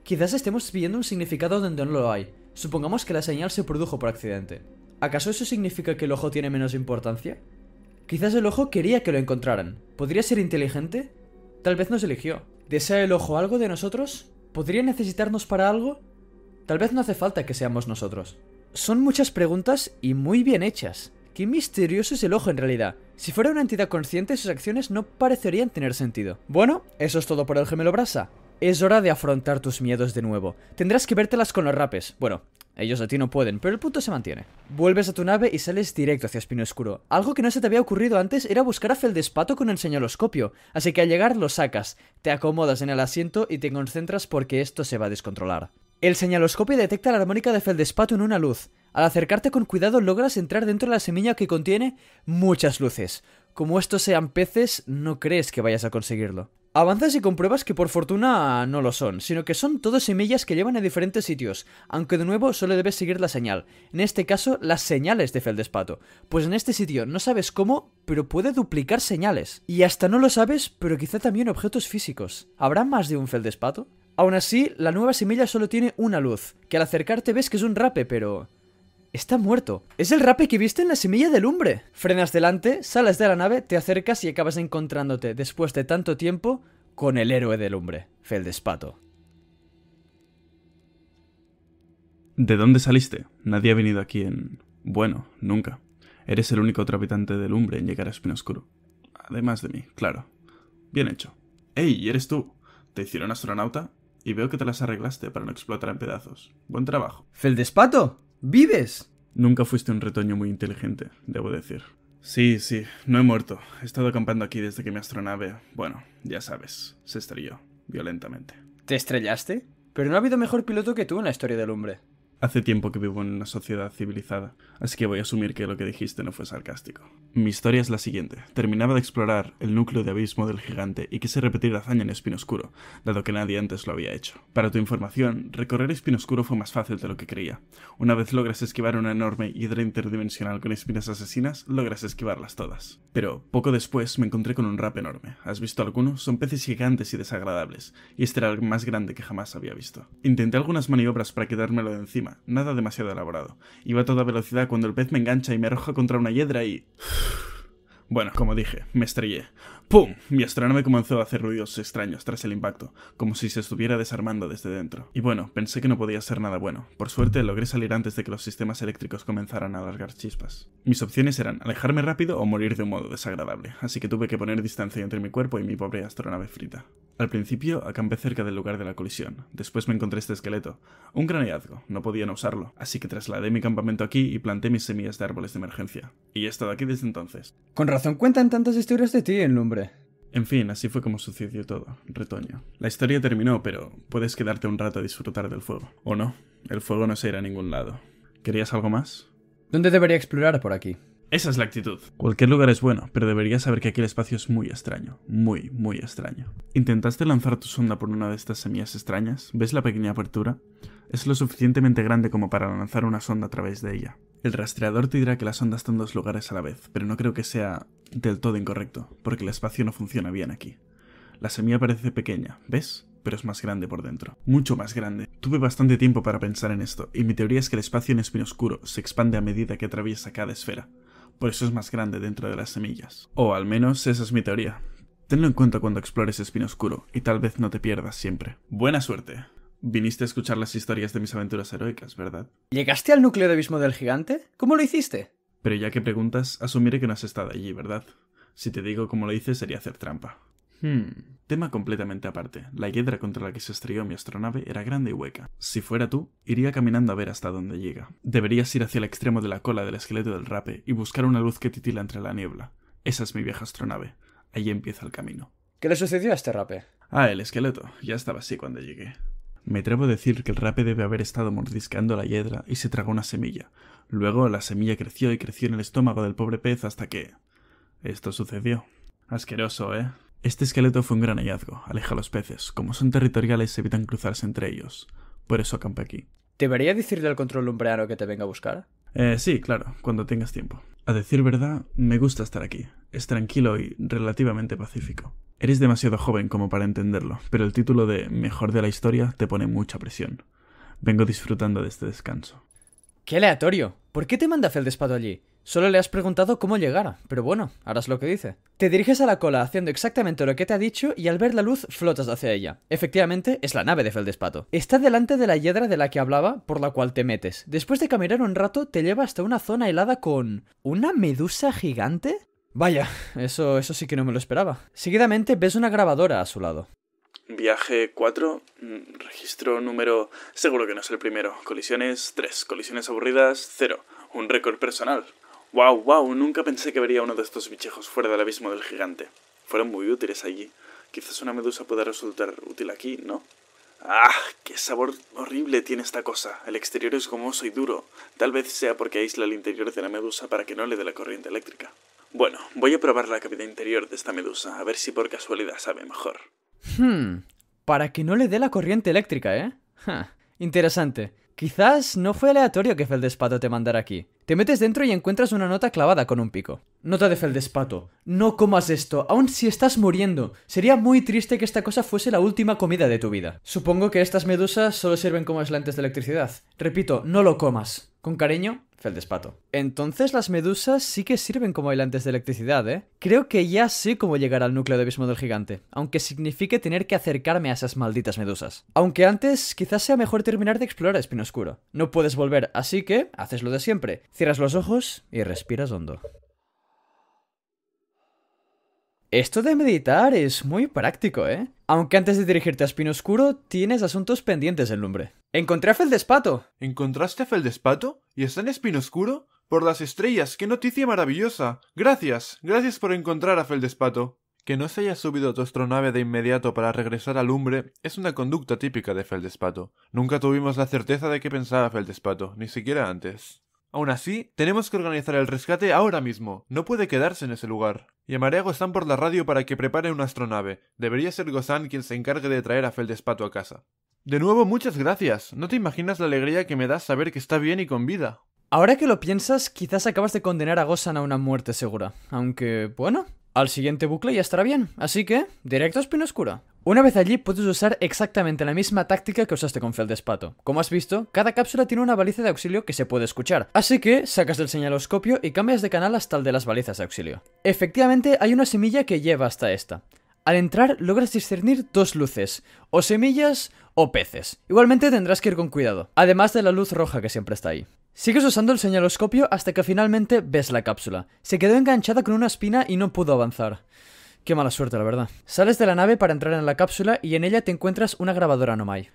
Quizás estemos viendo un significado donde no lo hay. Supongamos que la señal se produjo por accidente. ¿Acaso eso significa que el ojo tiene menos importancia? Quizás el ojo quería que lo encontraran. ¿Podría ser inteligente? Tal vez nos eligió. ¿Desea el ojo algo de nosotros? ¿Podría necesitarnos para algo? Tal vez no hace falta que seamos nosotros. Son muchas preguntas y muy bien hechas. Qué misterioso es el ojo en realidad. Si fuera una entidad consciente, sus acciones no parecerían tener sentido. Bueno, eso es todo por el gemelo brasa. Es hora de afrontar tus miedos de nuevo. Tendrás que vértelas con los rapes. Bueno, ellos a ti no pueden, pero el punto se mantiene. Vuelves a tu nave y sales directo hacia Espino Oscuro. Algo que no se te había ocurrido antes era buscar a Feldespato con el señaloscopio, así que al llegar lo sacas, te acomodas en el asiento y te concentras porque esto se va a descontrolar. El señaloscopio detecta la armónica de Feldespato en una luz. Al acercarte con cuidado logras entrar dentro de la semilla que contiene muchas luces como estos sean peces, no crees que vayas a conseguirlo. Avanzas y compruebas que por fortuna no lo son, sino que son todo semillas que llevan a diferentes sitios, aunque de nuevo solo debes seguir la señal, en este caso las señales de feldespato, pues en este sitio no sabes cómo, pero puede duplicar señales, y hasta no lo sabes, pero quizá también objetos físicos. ¿Habrá más de un feldespato? Aún así, la nueva semilla solo tiene una luz, que al acercarte ves que es un rape, pero... Está muerto. Es el rape que viste en la semilla del lumbre. Frenas delante, sales de la nave, te acercas y acabas encontrándote, después de tanto tiempo, con el héroe del lumbre, Feldespato. ¿De dónde saliste? Nadie ha venido aquí en... Bueno, nunca. Eres el único otro habitante del lumbre en llegar a Espinoscuro. Además de mí, claro. Bien hecho. ¡Ey, eres tú! ¿Te hicieron astronauta? Y veo que te las arreglaste para no explotar en pedazos. Buen trabajo. ¡Feldespato! ¿Vives? Nunca fuiste un retoño muy inteligente, debo decir. Sí, sí, no he muerto. He estado acampando aquí desde que mi astronave, bueno, ya sabes, se estrelló violentamente. ¿Te estrellaste? Pero no ha habido mejor piloto que tú en la historia del hombre. Hace tiempo que vivo en una sociedad civilizada, así que voy a asumir que lo que dijiste no fue sarcástico. Mi historia es la siguiente. Terminaba de explorar el núcleo de abismo del gigante y quise repetir la hazaña en Espino Oscuro, dado que nadie antes lo había hecho. Para tu información, recorrer Oscuro fue más fácil de lo que creía. Una vez logras esquivar una enorme hiedra interdimensional con espinas asesinas, logras esquivarlas todas. Pero poco después me encontré con un rap enorme. ¿Has visto alguno? Son peces gigantes y desagradables, y este era el más grande que jamás había visto. Intenté algunas maniobras para quedármelo de encima, nada demasiado elaborado. Iba a toda velocidad cuando el pez me engancha y me arroja contra una hiedra y... Bueno, como dije, me estrellé. ¡Pum! Mi astronave comenzó a hacer ruidos extraños tras el impacto, como si se estuviera desarmando desde dentro. Y bueno, pensé que no podía ser nada bueno. Por suerte logré salir antes de que los sistemas eléctricos comenzaran a alargar chispas. Mis opciones eran alejarme rápido o morir de un modo desagradable, así que tuve que poner distancia entre mi cuerpo y mi pobre astronave frita. Al principio acampé cerca del lugar de la colisión, después me encontré este esqueleto. Un gran hallazgo, no podía usarlo, así que trasladé mi campamento aquí y planté mis semillas de árboles de emergencia. Y he estado aquí desde entonces. Con razón cuentan tantas historias de ti en Lumbre. En fin, así fue como sucedió todo, retoño. La historia terminó, pero puedes quedarte un rato a disfrutar del fuego. ¿O no? El fuego no se irá a ningún lado. ¿Querías algo más? ¿Dónde debería explorar por aquí? Esa es la actitud. Cualquier lugar es bueno, pero deberías saber que aquel espacio es muy extraño. Muy, muy extraño. ¿Intentaste lanzar tu sonda por una de estas semillas extrañas? ¿Ves la pequeña apertura? Es lo suficientemente grande como para lanzar una sonda a través de ella. El rastreador te dirá que la sonda está en dos lugares a la vez, pero no creo que sea del todo incorrecto, porque el espacio no funciona bien aquí. La semilla parece pequeña, ¿ves? pero es más grande por dentro. Mucho más grande. Tuve bastante tiempo para pensar en esto, y mi teoría es que el espacio en espino oscuro se expande a medida que atraviesa cada esfera por eso es más grande dentro de las semillas. O al menos esa es mi teoría. Tenlo en cuenta cuando explores Espino Oscuro y tal vez no te pierdas siempre. Buena suerte. Viniste a escuchar las historias de mis aventuras heroicas, ¿verdad? ¿Llegaste al núcleo de abismo del gigante? ¿Cómo lo hiciste? Pero ya que preguntas, asumiré que no has estado allí, ¿verdad? Si te digo cómo lo hice sería hacer trampa. Hmm. Tema completamente aparte. La hiedra contra la que se estrelló mi astronave era grande y hueca. Si fuera tú, iría caminando a ver hasta dónde llega. Deberías ir hacia el extremo de la cola del esqueleto del rape y buscar una luz que titila entre la niebla. Esa es mi vieja astronave. Allí empieza el camino. ¿Qué le sucedió a este rape? Ah, el esqueleto. Ya estaba así cuando llegué. Me atrevo a decir que el rape debe haber estado mordiscando la hiedra y se tragó una semilla. Luego la semilla creció y creció en el estómago del pobre pez hasta que... Esto sucedió. Asqueroso, ¿eh? Este esqueleto fue un gran hallazgo, aleja los peces, como son territoriales evitan cruzarse entre ellos, por eso acampa aquí. ¿Debería decirle al control lumbreano que te venga a buscar? Eh, sí, claro, cuando tengas tiempo. A decir verdad, me gusta estar aquí. Es tranquilo y relativamente pacífico. Eres demasiado joven como para entenderlo, pero el título de Mejor de la Historia te pone mucha presión. Vengo disfrutando de este descanso. ¡Qué aleatorio! ¿Por qué te manda Feldespado allí? Solo le has preguntado cómo llegara, pero bueno, harás lo que dice. Te diriges a la cola haciendo exactamente lo que te ha dicho y al ver la luz flotas hacia ella. Efectivamente, es la nave de Feldespato. Está delante de la hiedra de la que hablaba, por la cual te metes. Después de caminar un rato, te lleva hasta una zona helada con... ¿Una medusa gigante? Vaya, eso, eso sí que no me lo esperaba. Seguidamente ves una grabadora a su lado. Viaje 4, mm, registro número... Seguro que no es el primero. Colisiones 3, colisiones aburridas 0. Un récord personal. Wow, wow, nunca pensé que vería uno de estos bichejos fuera del abismo del gigante. Fueron muy útiles allí. Quizás una medusa pueda resultar útil aquí, ¿no? ¡Ah! ¡Qué sabor horrible tiene esta cosa! El exterior es gomoso y duro. Tal vez sea porque aísla el interior de la medusa para que no le dé la corriente eléctrica. Bueno, voy a probar la cavidad interior de esta medusa, a ver si por casualidad sabe mejor. Hmm, para que no le dé la corriente eléctrica, ¿eh? Ja. Interesante. Quizás no fue aleatorio que Feldespato te mandara aquí. Te metes dentro y encuentras una nota clavada con un pico. Nota de feldespato. No comas esto, aun si estás muriendo. Sería muy triste que esta cosa fuese la última comida de tu vida. Supongo que estas medusas solo sirven como aislantes de electricidad. Repito, no lo comas. Con cariño, feldespato. Entonces las medusas sí que sirven como aislantes de electricidad, ¿eh? Creo que ya sé cómo llegar al núcleo de abismo del gigante, aunque signifique tener que acercarme a esas malditas medusas. Aunque antes quizás sea mejor terminar de explorar Espino Oscuro. No puedes volver, así que haces lo de siempre. Cierras los ojos y respiras hondo. Esto de meditar es muy práctico, ¿eh? Aunque antes de dirigirte a Espino Oscuro, tienes asuntos pendientes en Lumbre. ¡Encontré a Feldespato! ¿Encontraste a Feldespato? ¿Y está en Espino Oscuro? Por las estrellas, qué noticia maravillosa. Gracias, gracias por encontrar a Feldespato. Que no se haya subido a tu astronave de inmediato para regresar a Lumbre es una conducta típica de Feldespato. Nunca tuvimos la certeza de qué pensaba Feldespato, ni siquiera antes. Aún así, tenemos que organizar el rescate ahora mismo. No puede quedarse en ese lugar. Llamaré a Gozan por la radio para que prepare una astronave. Debería ser Gozan quien se encargue de traer a Feldespato a casa. De nuevo, muchas gracias. No te imaginas la alegría que me da saber que está bien y con vida. Ahora que lo piensas, quizás acabas de condenar a Gozan a una muerte segura. Aunque, bueno, al siguiente bucle ya estará bien. Así que, directo a espina oscura. Una vez allí puedes usar exactamente la misma táctica que usaste con Feldespato. Como has visto, cada cápsula tiene una baliza de auxilio que se puede escuchar, así que sacas del señaloscopio y cambias de canal hasta el de las balizas de auxilio. Efectivamente, hay una semilla que lleva hasta esta. Al entrar logras discernir dos luces, o semillas o peces. Igualmente tendrás que ir con cuidado, además de la luz roja que siempre está ahí. Sigues usando el señaloscopio hasta que finalmente ves la cápsula. Se quedó enganchada con una espina y no pudo avanzar. Qué mala suerte, la verdad. Sales de la nave para entrar en la cápsula y en ella te encuentras una grabadora Nomai.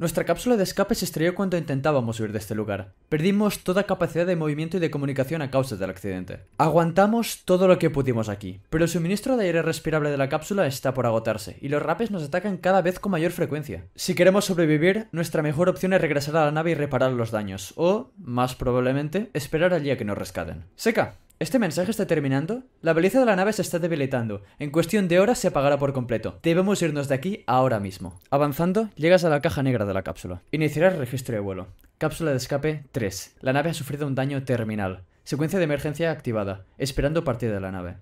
Nuestra cápsula de escape se estrelló cuando intentábamos huir de este lugar. Perdimos toda capacidad de movimiento y de comunicación a causa del accidente. Aguantamos todo lo que pudimos aquí, pero el suministro de aire respirable de la cápsula está por agotarse, y los rapes nos atacan cada vez con mayor frecuencia. Si queremos sobrevivir, nuestra mejor opción es regresar a la nave y reparar los daños, o, más probablemente, esperar allí a que nos rescaten. Seca, este mensaje está terminando. La belleza de la nave se está debilitando. En cuestión de horas se apagará por completo. Debemos irnos de aquí ahora mismo. Avanzando, llegas a la caja negra de la cápsula. Iniciarás registro de vuelo. Cápsula de escape 3. La nave ha sufrido un daño terminal. Secuencia de emergencia activada. Esperando partida de la nave.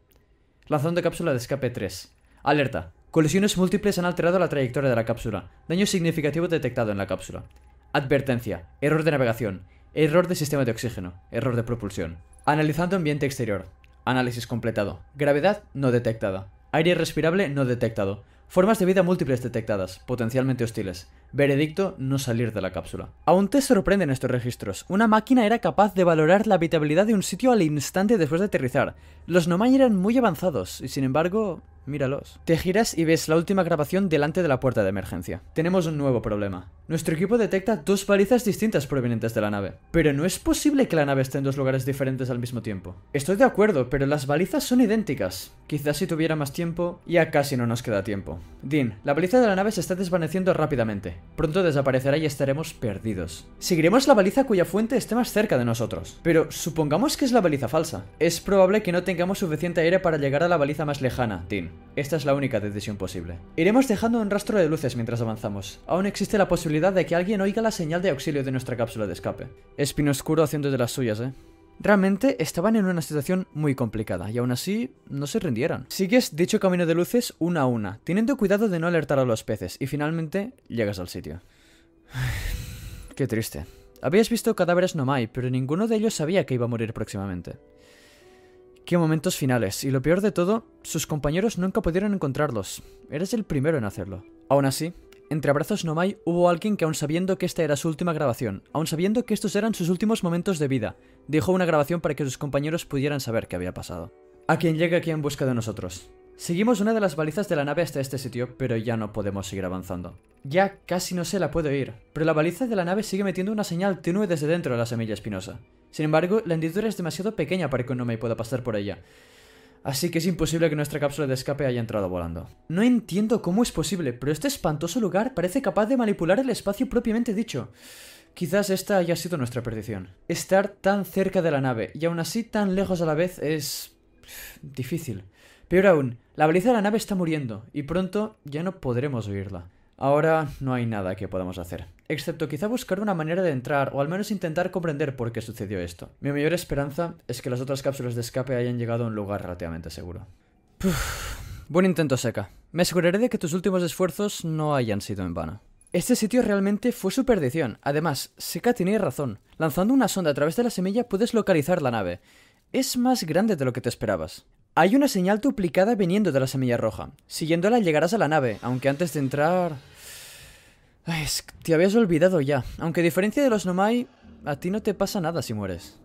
de cápsula de escape 3. Alerta. Colisiones múltiples han alterado la trayectoria de la cápsula. Daño significativo detectado en la cápsula. Advertencia. Error de navegación. Error de sistema de oxígeno. Error de propulsión. Analizando ambiente exterior. Análisis completado. Gravedad no detectada. Aire respirable no detectado. Formas de vida múltiples detectadas, potencialmente hostiles. Veredicto, no salir de la cápsula. Aún te sorprenden estos registros. Una máquina era capaz de valorar la habitabilidad de un sitio al instante después de aterrizar. Los Nomai eran muy avanzados, y sin embargo, Míralos. Te giras y ves la última grabación delante de la puerta de emergencia. Tenemos un nuevo problema. Nuestro equipo detecta dos balizas distintas provenientes de la nave. Pero no es posible que la nave esté en dos lugares diferentes al mismo tiempo. Estoy de acuerdo, pero las balizas son idénticas. Quizás si tuviera más tiempo, ya casi no nos queda tiempo. Dean, la baliza de la nave se está desvaneciendo rápidamente. Pronto desaparecerá y estaremos perdidos. Seguiremos la baliza cuya fuente esté más cerca de nosotros. Pero supongamos que es la baliza falsa. Es probable que no tengamos suficiente aire para llegar a la baliza más lejana, Dean. Esta es la única decisión posible. Iremos dejando un rastro de luces mientras avanzamos. Aún existe la posibilidad de que alguien oiga la señal de auxilio de nuestra cápsula de escape. Espino Oscuro haciendo de las suyas, ¿eh? Realmente estaban en una situación muy complicada y aún así no se rindieron. Sigues dicho camino de luces una a una, teniendo cuidado de no alertar a los peces y finalmente llegas al sitio. Qué triste. Habías visto cadáveres Nomai, pero ninguno de ellos sabía que iba a morir próximamente. Qué momentos finales, y lo peor de todo, sus compañeros nunca pudieron encontrarlos. Eres el primero en hacerlo. Aún así, entre abrazos Nomai hubo alguien que aun sabiendo que esta era su última grabación, aun sabiendo que estos eran sus últimos momentos de vida, dejó una grabación para que sus compañeros pudieran saber qué había pasado. A quien llega aquí en busca de nosotros. Seguimos una de las balizas de la nave hasta este sitio, pero ya no podemos seguir avanzando. Ya casi no se la puedo ir, pero la baliza de la nave sigue metiendo una señal tenue desde dentro de la semilla espinosa. Sin embargo, la hendidura es demasiado pequeña para que no me pueda pasar por ella. Así que es imposible que nuestra cápsula de escape haya entrado volando. No entiendo cómo es posible, pero este espantoso lugar parece capaz de manipular el espacio propiamente dicho. Quizás esta haya sido nuestra perdición. Estar tan cerca de la nave y aún así tan lejos a la vez es... difícil. Peor aún, la baliza de la nave está muriendo y pronto ya no podremos oírla. Ahora no hay nada que podamos hacer, excepto quizá buscar una manera de entrar o al menos intentar comprender por qué sucedió esto. Mi mayor esperanza es que las otras cápsulas de escape hayan llegado a un lugar relativamente seguro. buen intento, Seca. Me aseguraré de que tus últimos esfuerzos no hayan sido en vano. Este sitio realmente fue su perdición. Además, Seca tenía razón. Lanzando una sonda a través de la semilla puedes localizar la nave. Es más grande de lo que te esperabas. Hay una señal duplicada viniendo de la semilla roja. Siguiéndola llegarás a la nave, aunque antes de entrar... te habías olvidado ya. Aunque a diferencia de los Nomai, a ti no te pasa nada si mueres.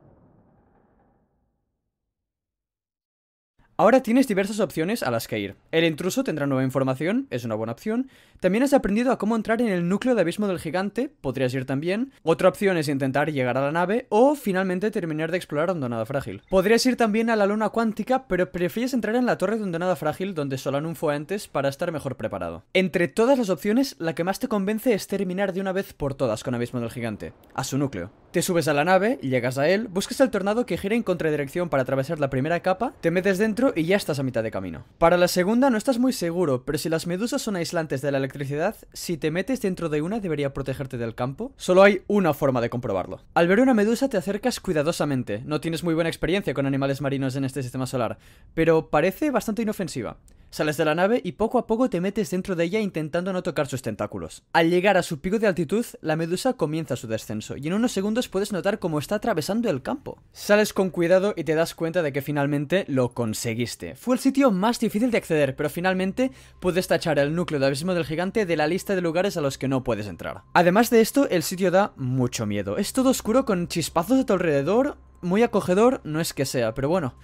Ahora tienes diversas opciones a las que ir. El intruso tendrá nueva información, es una buena opción. También has aprendido a cómo entrar en el núcleo de abismo del gigante, podrías ir también. Otra opción es intentar llegar a la nave o finalmente terminar de explorar Hondonada Frágil. Podrías ir también a la luna cuántica, pero prefieres entrar en la torre de Hondonada Frágil donde Solanum fue antes para estar mejor preparado. Entre todas las opciones, la que más te convence es terminar de una vez por todas con abismo del gigante, a su núcleo. Te subes a la nave, llegas a él, buscas el tornado que gira en contradirección para atravesar la primera capa, te metes dentro y ya estás a mitad de camino. Para la segunda no estás muy seguro, pero si las medusas son aislantes de la electricidad, si te metes dentro de una debería protegerte del campo. Solo hay una forma de comprobarlo. Al ver una medusa te acercas cuidadosamente, no tienes muy buena experiencia con animales marinos en este sistema solar, pero parece bastante inofensiva. Sales de la nave y poco a poco te metes dentro de ella intentando no tocar sus tentáculos. Al llegar a su pico de altitud, la medusa comienza su descenso y en unos segundos puedes notar cómo está atravesando el campo. Sales con cuidado y te das cuenta de que finalmente lo conseguiste. Fue el sitio más difícil de acceder, pero finalmente puedes tachar el núcleo de abismo del gigante de la lista de lugares a los que no puedes entrar. Además de esto, el sitio da mucho miedo. Es todo oscuro con chispazos a tu alrededor, muy acogedor no es que sea, pero bueno.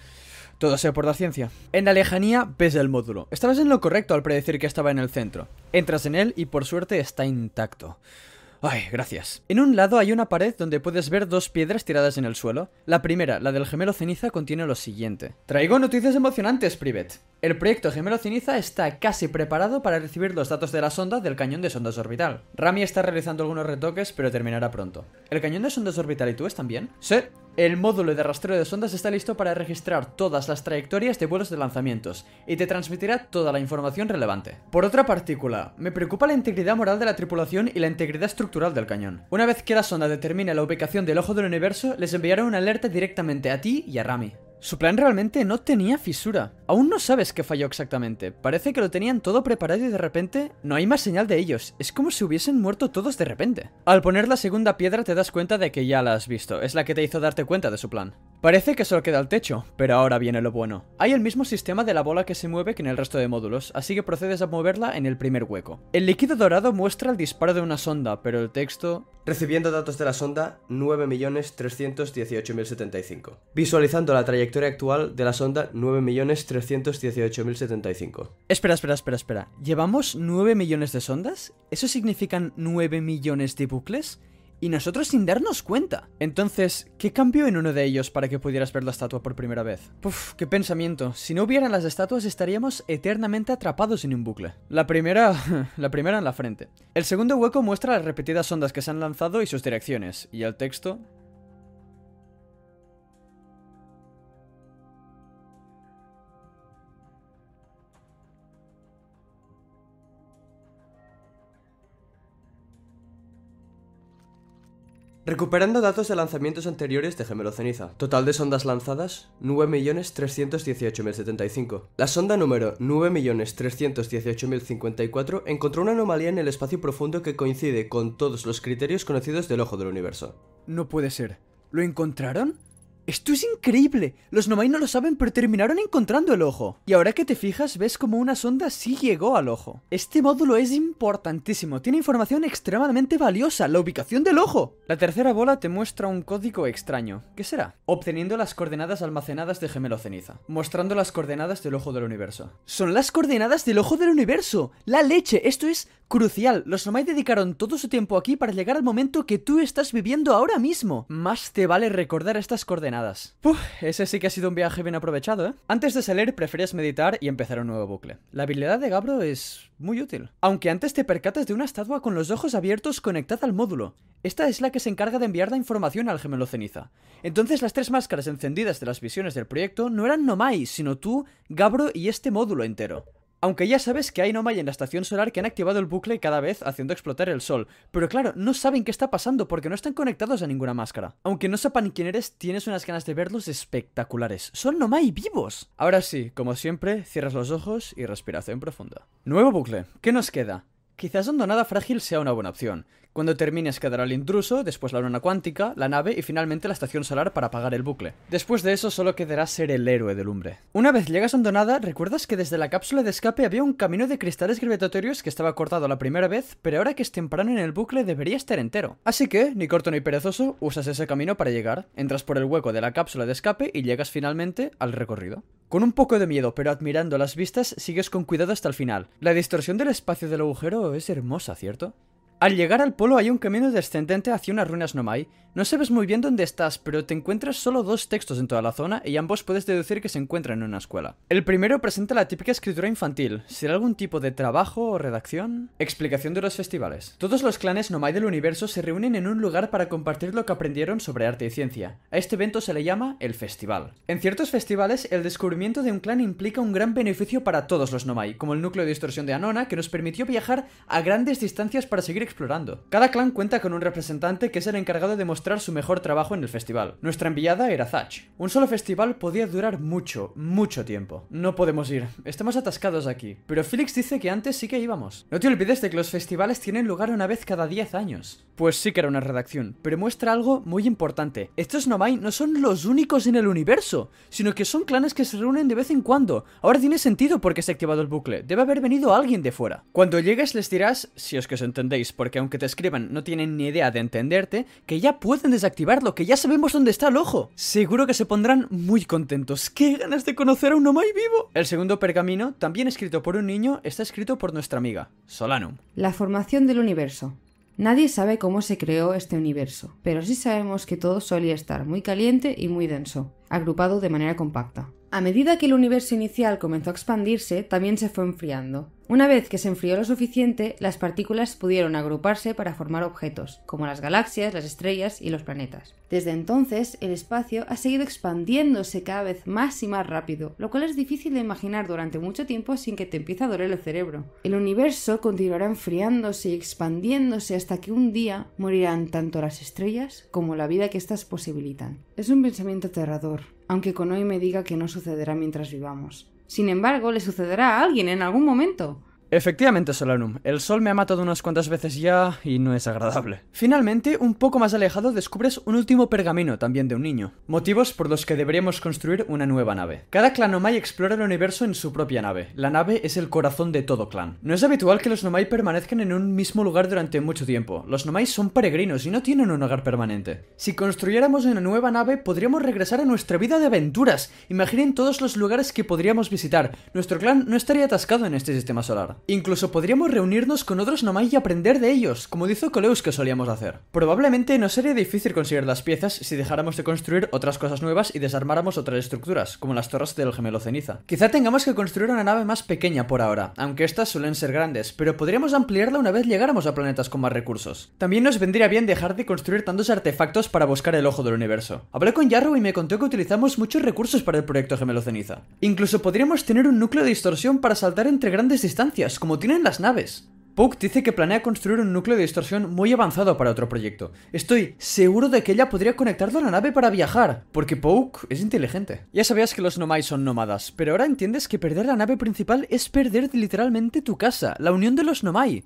Todo sea por la ciencia. En la lejanía ves el módulo. Estabas en lo correcto al predecir que estaba en el centro. Entras en él y por suerte está intacto. Ay, gracias. En un lado hay una pared donde puedes ver dos piedras tiradas en el suelo. La primera, la del gemelo ceniza, contiene lo siguiente. Traigo noticias emocionantes, Privet. El proyecto Gemelo Ceniza está casi preparado para recibir los datos de la sonda del cañón de sondas orbital. Rami está realizando algunos retoques, pero terminará pronto. ¿El cañón de sondas orbital y tú están bien? Sí, el módulo de rastreo de sondas está listo para registrar todas las trayectorias de vuelos de lanzamientos y te transmitirá toda la información relevante. Por otra partícula, me preocupa la integridad moral de la tripulación y la integridad estructural del cañón. Una vez que la sonda determina la ubicación del ojo del universo, les enviará una alerta directamente a ti y a Rami. Su plan realmente no tenía fisura. Aún no sabes qué falló exactamente. Parece que lo tenían todo preparado y de repente no hay más señal de ellos. Es como si hubiesen muerto todos de repente. Al poner la segunda piedra te das cuenta de que ya la has visto. Es la que te hizo darte cuenta de su plan. Parece que solo queda el techo, pero ahora viene lo bueno. Hay el mismo sistema de la bola que se mueve que en el resto de módulos, así que procedes a moverla en el primer hueco. El líquido dorado muestra el disparo de una sonda, pero el texto... Recibiendo datos de la sonda, 9.318.075. Visualizando la trayectoria actual de la sonda, 9.318.075. Espera, espera, espera, espera. ¿Llevamos 9 millones de sondas? ¿Eso significan 9 millones de bucles? y nosotros sin darnos cuenta. Entonces, ¿qué cambió en uno de ellos para que pudieras ver la estatua por primera vez? Puf, qué pensamiento. Si no hubieran las estatuas estaríamos eternamente atrapados en un bucle. La primera... la primera en la frente. El segundo hueco muestra las repetidas ondas que se han lanzado y sus direcciones, y el texto Recuperando datos de lanzamientos anteriores de Gemelo Ceniza. Total de sondas lanzadas, 9.318.075. La sonda número 9.318.054 encontró una anomalía en el espacio profundo que coincide con todos los criterios conocidos del ojo del universo. No puede ser. ¿Lo encontraron? Esto es increíble. Los Nomai no lo saben, pero terminaron encontrando el ojo. Y ahora que te fijas, ves como una sonda sí llegó al ojo. Este módulo es importantísimo. Tiene información extremadamente valiosa. La ubicación del ojo. La tercera bola te muestra un código extraño. ¿Qué será? Obteniendo las coordenadas almacenadas de gemelo ceniza. Mostrando las coordenadas del ojo del universo. Son las coordenadas del ojo del universo. La leche. Esto es crucial. Los Nomai dedicaron todo su tiempo aquí para llegar al momento que tú estás viviendo ahora mismo. Más te vale recordar estas coordenadas Puff, ese sí que ha sido un viaje bien aprovechado, ¿eh? Antes de salir, prefieres meditar y empezar un nuevo bucle. La habilidad de Gabro es muy útil. Aunque antes te percatas de una estatua con los ojos abiertos conectada al módulo. Esta es la que se encarga de enviar la información al gemelo ceniza. Entonces las tres máscaras encendidas de las visiones del proyecto no eran Nomai, sino tú, Gabro y este módulo entero. Aunque ya sabes que hay Nomai en la estación solar que han activado el bucle cada vez haciendo explotar el sol, pero claro, no saben qué está pasando porque no están conectados a ninguna máscara. Aunque no sepan quién eres, tienes unas ganas de verlos espectaculares. ¡Son Nomai vivos! Ahora sí, como siempre, cierras los ojos y respiración profunda. Nuevo bucle, ¿qué nos queda? Quizás nada frágil sea una buena opción. Cuando termines quedará el intruso, después la luna cuántica, la nave y finalmente la estación solar para apagar el bucle. Después de eso solo quedará ser el héroe del lumbre. Una vez llegas a Andonada ¿recuerdas que desde la cápsula de escape había un camino de cristales gravitatorios que estaba cortado la primera vez, pero ahora que es temprano en el bucle debería estar entero? Así que, ni corto ni perezoso, usas ese camino para llegar, entras por el hueco de la cápsula de escape y llegas finalmente al recorrido. Con un poco de miedo, pero admirando las vistas, sigues con cuidado hasta el final. La distorsión del espacio del agujero es hermosa, ¿cierto? Al llegar al polo hay un camino descendente hacia unas ruinas Nomai. No sabes muy bien dónde estás, pero te encuentras solo dos textos en toda la zona y ambos puedes deducir que se encuentran en una escuela. El primero presenta la típica escritura infantil. ¿Será algún tipo de trabajo o redacción? Explicación de los festivales. Todos los clanes Nomai del universo se reúnen en un lugar para compartir lo que aprendieron sobre arte y ciencia. A este evento se le llama el festival. En ciertos festivales, el descubrimiento de un clan implica un gran beneficio para todos los Nomai, como el núcleo de distorsión de Anona, que nos permitió viajar a grandes distancias para seguir explorando. Cada clan cuenta con un representante que es el encargado de mostrar su mejor trabajo en el festival. Nuestra enviada era Thatch. Un solo festival podía durar mucho, mucho tiempo. No podemos ir, estamos atascados aquí. Pero Felix dice que antes sí que íbamos. No te olvides de que los festivales tienen lugar una vez cada 10 años. Pues sí que era una redacción, pero muestra algo muy importante. Estos Nomai no son los únicos en el universo, sino que son clanes que se reúnen de vez en cuando. Ahora tiene sentido porque se ha activado el bucle. Debe haber venido alguien de fuera. Cuando llegues les dirás, si os que os entendéis, porque aunque te escriban no tienen ni idea de entenderte, que ya pueden desactivarlo, que ya sabemos dónde está el ojo. Seguro que se pondrán muy contentos. ¡Qué ganas de conocer a un muy vivo! El segundo pergamino, también escrito por un niño, está escrito por nuestra amiga, Solanum. La formación del universo. Nadie sabe cómo se creó este universo, pero sí sabemos que todo solía estar muy caliente y muy denso, agrupado de manera compacta. A medida que el universo inicial comenzó a expandirse, también se fue enfriando. Una vez que se enfrió lo suficiente, las partículas pudieron agruparse para formar objetos, como las galaxias, las estrellas y los planetas. Desde entonces, el espacio ha seguido expandiéndose cada vez más y más rápido, lo cual es difícil de imaginar durante mucho tiempo sin que te empiece a doler el cerebro. El universo continuará enfriándose y expandiéndose hasta que un día morirán tanto las estrellas como la vida que éstas posibilitan. Es un pensamiento aterrador, aunque hoy me diga que no sucederá mientras vivamos. Sin embargo, le sucederá a alguien en algún momento. Efectivamente, Solanum, el sol me ha matado unas cuantas veces ya y no es agradable. Finalmente, un poco más alejado descubres un último pergamino, también de un niño. Motivos por los que deberíamos construir una nueva nave. Cada clan Nomai explora el universo en su propia nave. La nave es el corazón de todo clan. No es habitual que los Nomai permanezcan en un mismo lugar durante mucho tiempo. Los Nomai son peregrinos y no tienen un hogar permanente. Si construyéramos una nueva nave, podríamos regresar a nuestra vida de aventuras. Imaginen todos los lugares que podríamos visitar. Nuestro clan no estaría atascado en este sistema solar. Incluso podríamos reunirnos con otros Nomai y aprender de ellos, como dijo Coleus que solíamos hacer. Probablemente no sería difícil conseguir las piezas si dejáramos de construir otras cosas nuevas y desarmáramos otras estructuras, como las torres del gemelo ceniza. Quizá tengamos que construir una nave más pequeña por ahora, aunque estas suelen ser grandes, pero podríamos ampliarla una vez llegáramos a planetas con más recursos. También nos vendría bien dejar de construir tantos artefactos para buscar el ojo del universo. Hablé con Yarrow y me contó que utilizamos muchos recursos para el proyecto gemelo ceniza. Incluso podríamos tener un núcleo de distorsión para saltar entre grandes distancias como tienen las naves. Poke dice que planea construir un núcleo de distorsión muy avanzado para otro proyecto. Estoy seguro de que ella podría conectarlo a la nave para viajar, porque Poke es inteligente. Ya sabías que los Nomai son nómadas, pero ahora entiendes que perder la nave principal es perder literalmente tu casa, la unión de los Nomai.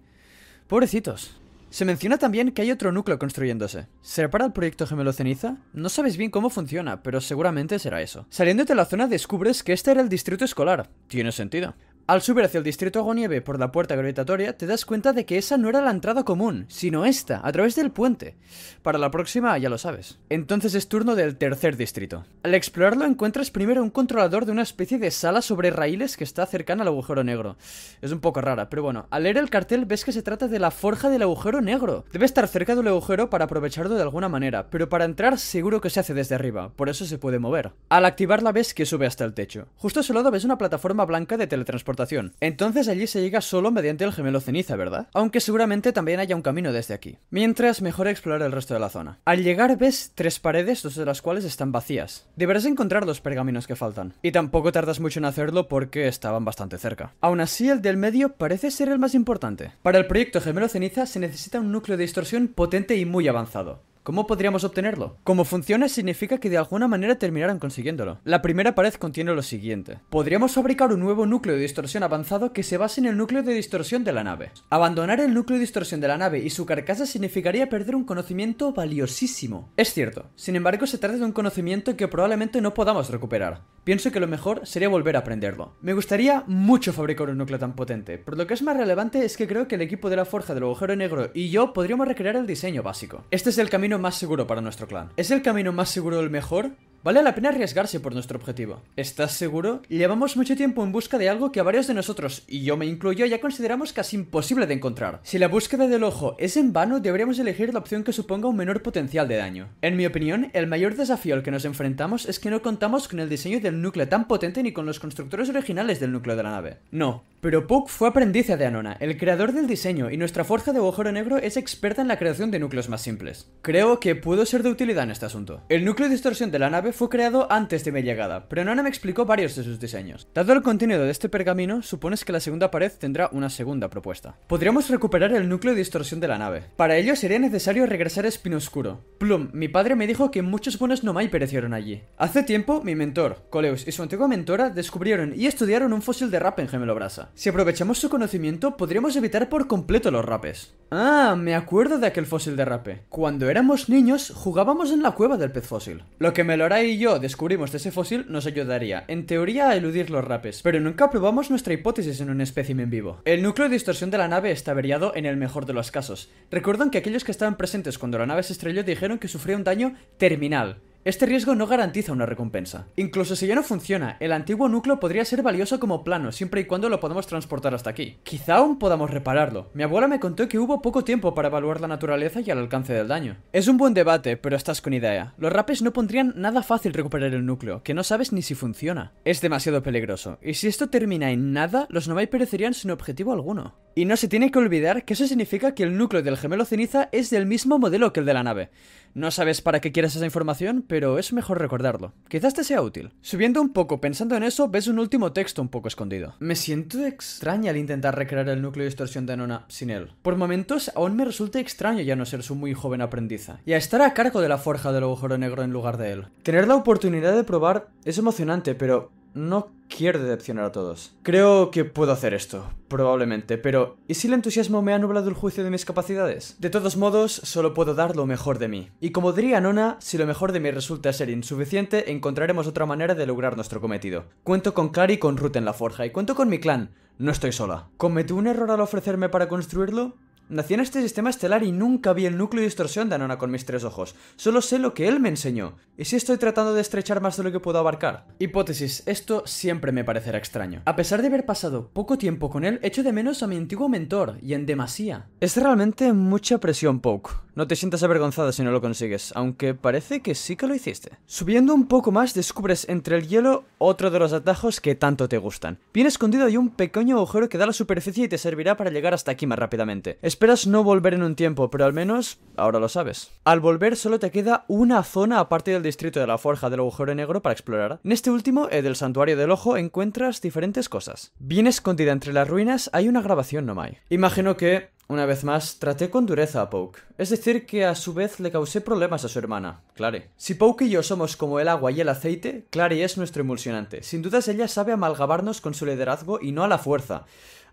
Pobrecitos. Se menciona también que hay otro núcleo construyéndose. ¿Será para el proyecto Gemelo Ceniza? No sabes bien cómo funciona, pero seguramente será eso. Saliéndote de la zona descubres que este era el distrito escolar. Tiene sentido. Al subir hacia el distrito Agonieve por la puerta gravitatoria, te das cuenta de que esa no era la entrada común, sino esta, a través del puente. Para la próxima ya lo sabes. Entonces es turno del tercer distrito. Al explorarlo encuentras primero un controlador de una especie de sala sobre raíles que está cercana al agujero negro. Es un poco rara, pero bueno. Al leer el cartel ves que se trata de la forja del agujero negro. Debe estar cerca del agujero para aprovecharlo de alguna manera, pero para entrar seguro que se hace desde arriba, por eso se puede mover. Al activarla ves que sube hasta el techo. Justo a su lado ves una plataforma blanca de teletransporte. Entonces allí se llega solo mediante el gemelo ceniza, ¿verdad? Aunque seguramente también haya un camino desde aquí. Mientras, mejor explorar el resto de la zona. Al llegar ves tres paredes, dos de las cuales están vacías. Deberás encontrar los pergaminos que faltan. Y tampoco tardas mucho en hacerlo porque estaban bastante cerca. Aún así, el del medio parece ser el más importante. Para el proyecto gemelo ceniza se necesita un núcleo de distorsión potente y muy avanzado. ¿Cómo podríamos obtenerlo? Como funciona significa que de alguna manera terminarán consiguiéndolo. La primera pared contiene lo siguiente. Podríamos fabricar un nuevo núcleo de distorsión avanzado que se base en el núcleo de distorsión de la nave. Abandonar el núcleo de distorsión de la nave y su carcasa significaría perder un conocimiento valiosísimo. Es cierto, sin embargo se trata de un conocimiento que probablemente no podamos recuperar pienso que lo mejor sería volver a aprenderlo. Me gustaría mucho fabricar un núcleo tan potente, pero lo que es más relevante es que creo que el equipo de la Forja del Agujero Negro y yo podríamos recrear el diseño básico. Este es el camino más seguro para nuestro clan. ¿Es el camino más seguro el mejor? Vale la pena arriesgarse por nuestro objetivo. ¿Estás seguro? Llevamos mucho tiempo en busca de algo que a varios de nosotros, y yo me incluyo, ya consideramos casi imposible de encontrar. Si la búsqueda del ojo es en vano, deberíamos elegir la opción que suponga un menor potencial de daño. En mi opinión, el mayor desafío al que nos enfrentamos es que no contamos con el diseño del núcleo tan potente ni con los constructores originales del núcleo de la nave. No, pero Puck fue aprendiz de Anona, el creador del diseño, y nuestra fuerza de agujero negro es experta en la creación de núcleos más simples. Creo que puedo ser de utilidad en este asunto. El núcleo de distorsión de la nave fue creado antes de mi llegada, pero Nana me explicó varios de sus diseños. Dado el contenido de este pergamino, supones que la segunda pared tendrá una segunda propuesta. Podríamos recuperar el núcleo de distorsión de la nave. Para ello sería necesario regresar a Espino Oscuro. Plum, mi padre me dijo que muchos buenos Nomai perecieron allí. Hace tiempo, mi mentor, Coleus y su antigua mentora descubrieron y estudiaron un fósil de rap en Gemelobrasa. Si aprovechamos su conocimiento, podríamos evitar por completo los rapes. Ah, me acuerdo de aquel fósil de rape. Cuando éramos niños, jugábamos en la cueva del pez fósil. Lo que me lo hará y yo descubrimos ese fósil nos ayudaría, en teoría, a eludir los rapes, pero nunca probamos nuestra hipótesis en un espécimen vivo. El núcleo de distorsión de la nave está averiado en el mejor de los casos. Recuerdan que aquellos que estaban presentes cuando la nave se estrelló dijeron que sufría un daño terminal, este riesgo no garantiza una recompensa. Incluso si ya no funciona, el antiguo núcleo podría ser valioso como plano, siempre y cuando lo podamos transportar hasta aquí. Quizá aún podamos repararlo. Mi abuela me contó que hubo poco tiempo para evaluar la naturaleza y el alcance del daño. Es un buen debate, pero estás con idea. Los rapes no pondrían nada fácil recuperar el núcleo, que no sabes ni si funciona. Es demasiado peligroso, y si esto termina en nada, los Nomai perecerían sin objetivo alguno. Y no se tiene que olvidar que eso significa que el núcleo del gemelo ceniza es del mismo modelo que el de la nave. No sabes para qué quieres esa información, pero es mejor recordarlo. Quizás te sea útil. Subiendo un poco, pensando en eso, ves un último texto un poco escondido. Me siento extraña al intentar recrear el núcleo de distorsión de Nona sin él. Por momentos, aún me resulta extraño ya no ser su muy joven aprendiza, y a estar a cargo de la forja del agujero negro en lugar de él. Tener la oportunidad de probar es emocionante, pero no quiero decepcionar a todos. Creo que puedo hacer esto, probablemente, pero ¿y si el entusiasmo me ha nublado el juicio de mis capacidades? De todos modos, solo puedo dar lo mejor de mí. Y como diría Nona, si lo mejor de mí resulta ser insuficiente, encontraremos otra manera de lograr nuestro cometido. Cuento con Clary con Ruth en la forja, y cuento con mi clan. No estoy sola. ¿Cometí un error al ofrecerme para construirlo? Nací en este sistema estelar y nunca vi el núcleo de distorsión de Anona con mis tres ojos. Solo sé lo que él me enseñó. Y si estoy tratando de estrechar más de lo que puedo abarcar. Hipótesis, esto siempre me parecerá extraño. A pesar de haber pasado poco tiempo con él, echo de menos a mi antiguo mentor, y en demasía. Es realmente mucha presión, Poke. No te sientas avergonzada si no lo consigues, aunque parece que sí que lo hiciste. Subiendo un poco más, descubres entre el hielo otro de los atajos que tanto te gustan. Bien escondido hay un pequeño agujero que da a la superficie y te servirá para llegar hasta aquí más rápidamente. Esperas no volver en un tiempo, pero al menos ahora lo sabes. Al volver solo te queda una zona aparte del distrito de la forja del agujero negro para explorar. En este último, el del santuario del ojo, encuentras diferentes cosas. Bien escondida entre las ruinas hay una grabación Nomai. Imagino que una vez más, traté con dureza a Poke. Es decir, que a su vez le causé problemas a su hermana, Clary. Si Poke y yo somos como el agua y el aceite, Clary es nuestro emulsionante. Sin dudas ella sabe amalgamarnos con su liderazgo y no a la fuerza.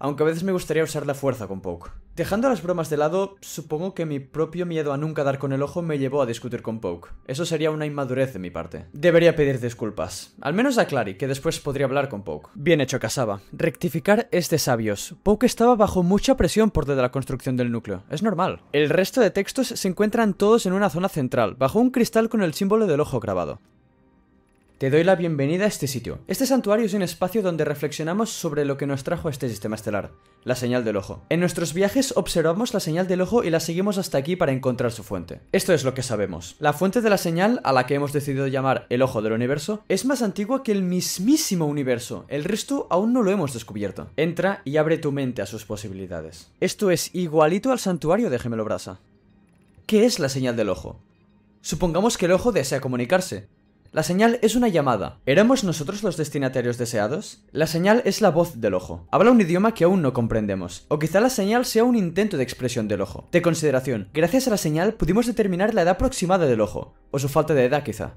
Aunque a veces me gustaría usar la fuerza con Poke. Dejando las bromas de lado, supongo que mi propio miedo a nunca dar con el ojo me llevó a discutir con Poke. Eso sería una inmadurez de mi parte. Debería pedir disculpas. Al menos a Clary, que después podría hablar con Poke. Bien hecho, Casaba. Rectificar es de sabios. Poke estaba bajo mucha presión por de la construcción del núcleo. Es normal. El resto de textos se encuentran todos en una zona central, bajo un cristal con el símbolo del ojo grabado. Te doy la bienvenida a este sitio. Este santuario es un espacio donde reflexionamos sobre lo que nos trajo este sistema estelar, la señal del ojo. En nuestros viajes observamos la señal del ojo y la seguimos hasta aquí para encontrar su fuente. Esto es lo que sabemos. La fuente de la señal, a la que hemos decidido llamar el ojo del universo, es más antigua que el mismísimo universo. El resto aún no lo hemos descubierto. Entra y abre tu mente a sus posibilidades. Esto es igualito al santuario de Gemelobrasa. ¿Qué es la señal del ojo? Supongamos que el ojo desea comunicarse. La señal es una llamada. ¿Éramos nosotros los destinatarios deseados? La señal es la voz del ojo. Habla un idioma que aún no comprendemos. O quizá la señal sea un intento de expresión del ojo. De consideración, gracias a la señal pudimos determinar la edad aproximada del ojo, o su falta de edad quizá.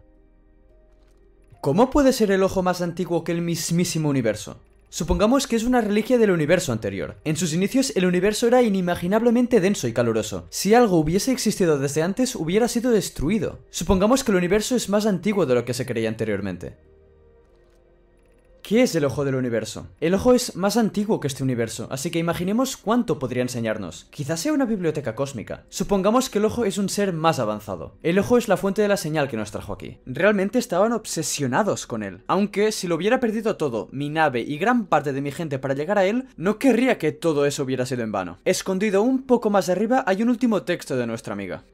¿Cómo puede ser el ojo más antiguo que el mismísimo universo? Supongamos que es una reliquia del universo anterior. En sus inicios el universo era inimaginablemente denso y caluroso. Si algo hubiese existido desde antes, hubiera sido destruido. Supongamos que el universo es más antiguo de lo que se creía anteriormente. ¿Qué es el ojo del universo? El ojo es más antiguo que este universo, así que imaginemos cuánto podría enseñarnos. Quizás sea una biblioteca cósmica. Supongamos que el ojo es un ser más avanzado. El ojo es la fuente de la señal que nos trajo aquí. Realmente estaban obsesionados con él. Aunque si lo hubiera perdido todo, mi nave y gran parte de mi gente para llegar a él, no querría que todo eso hubiera sido en vano. Escondido un poco más arriba hay un último texto de nuestra amiga.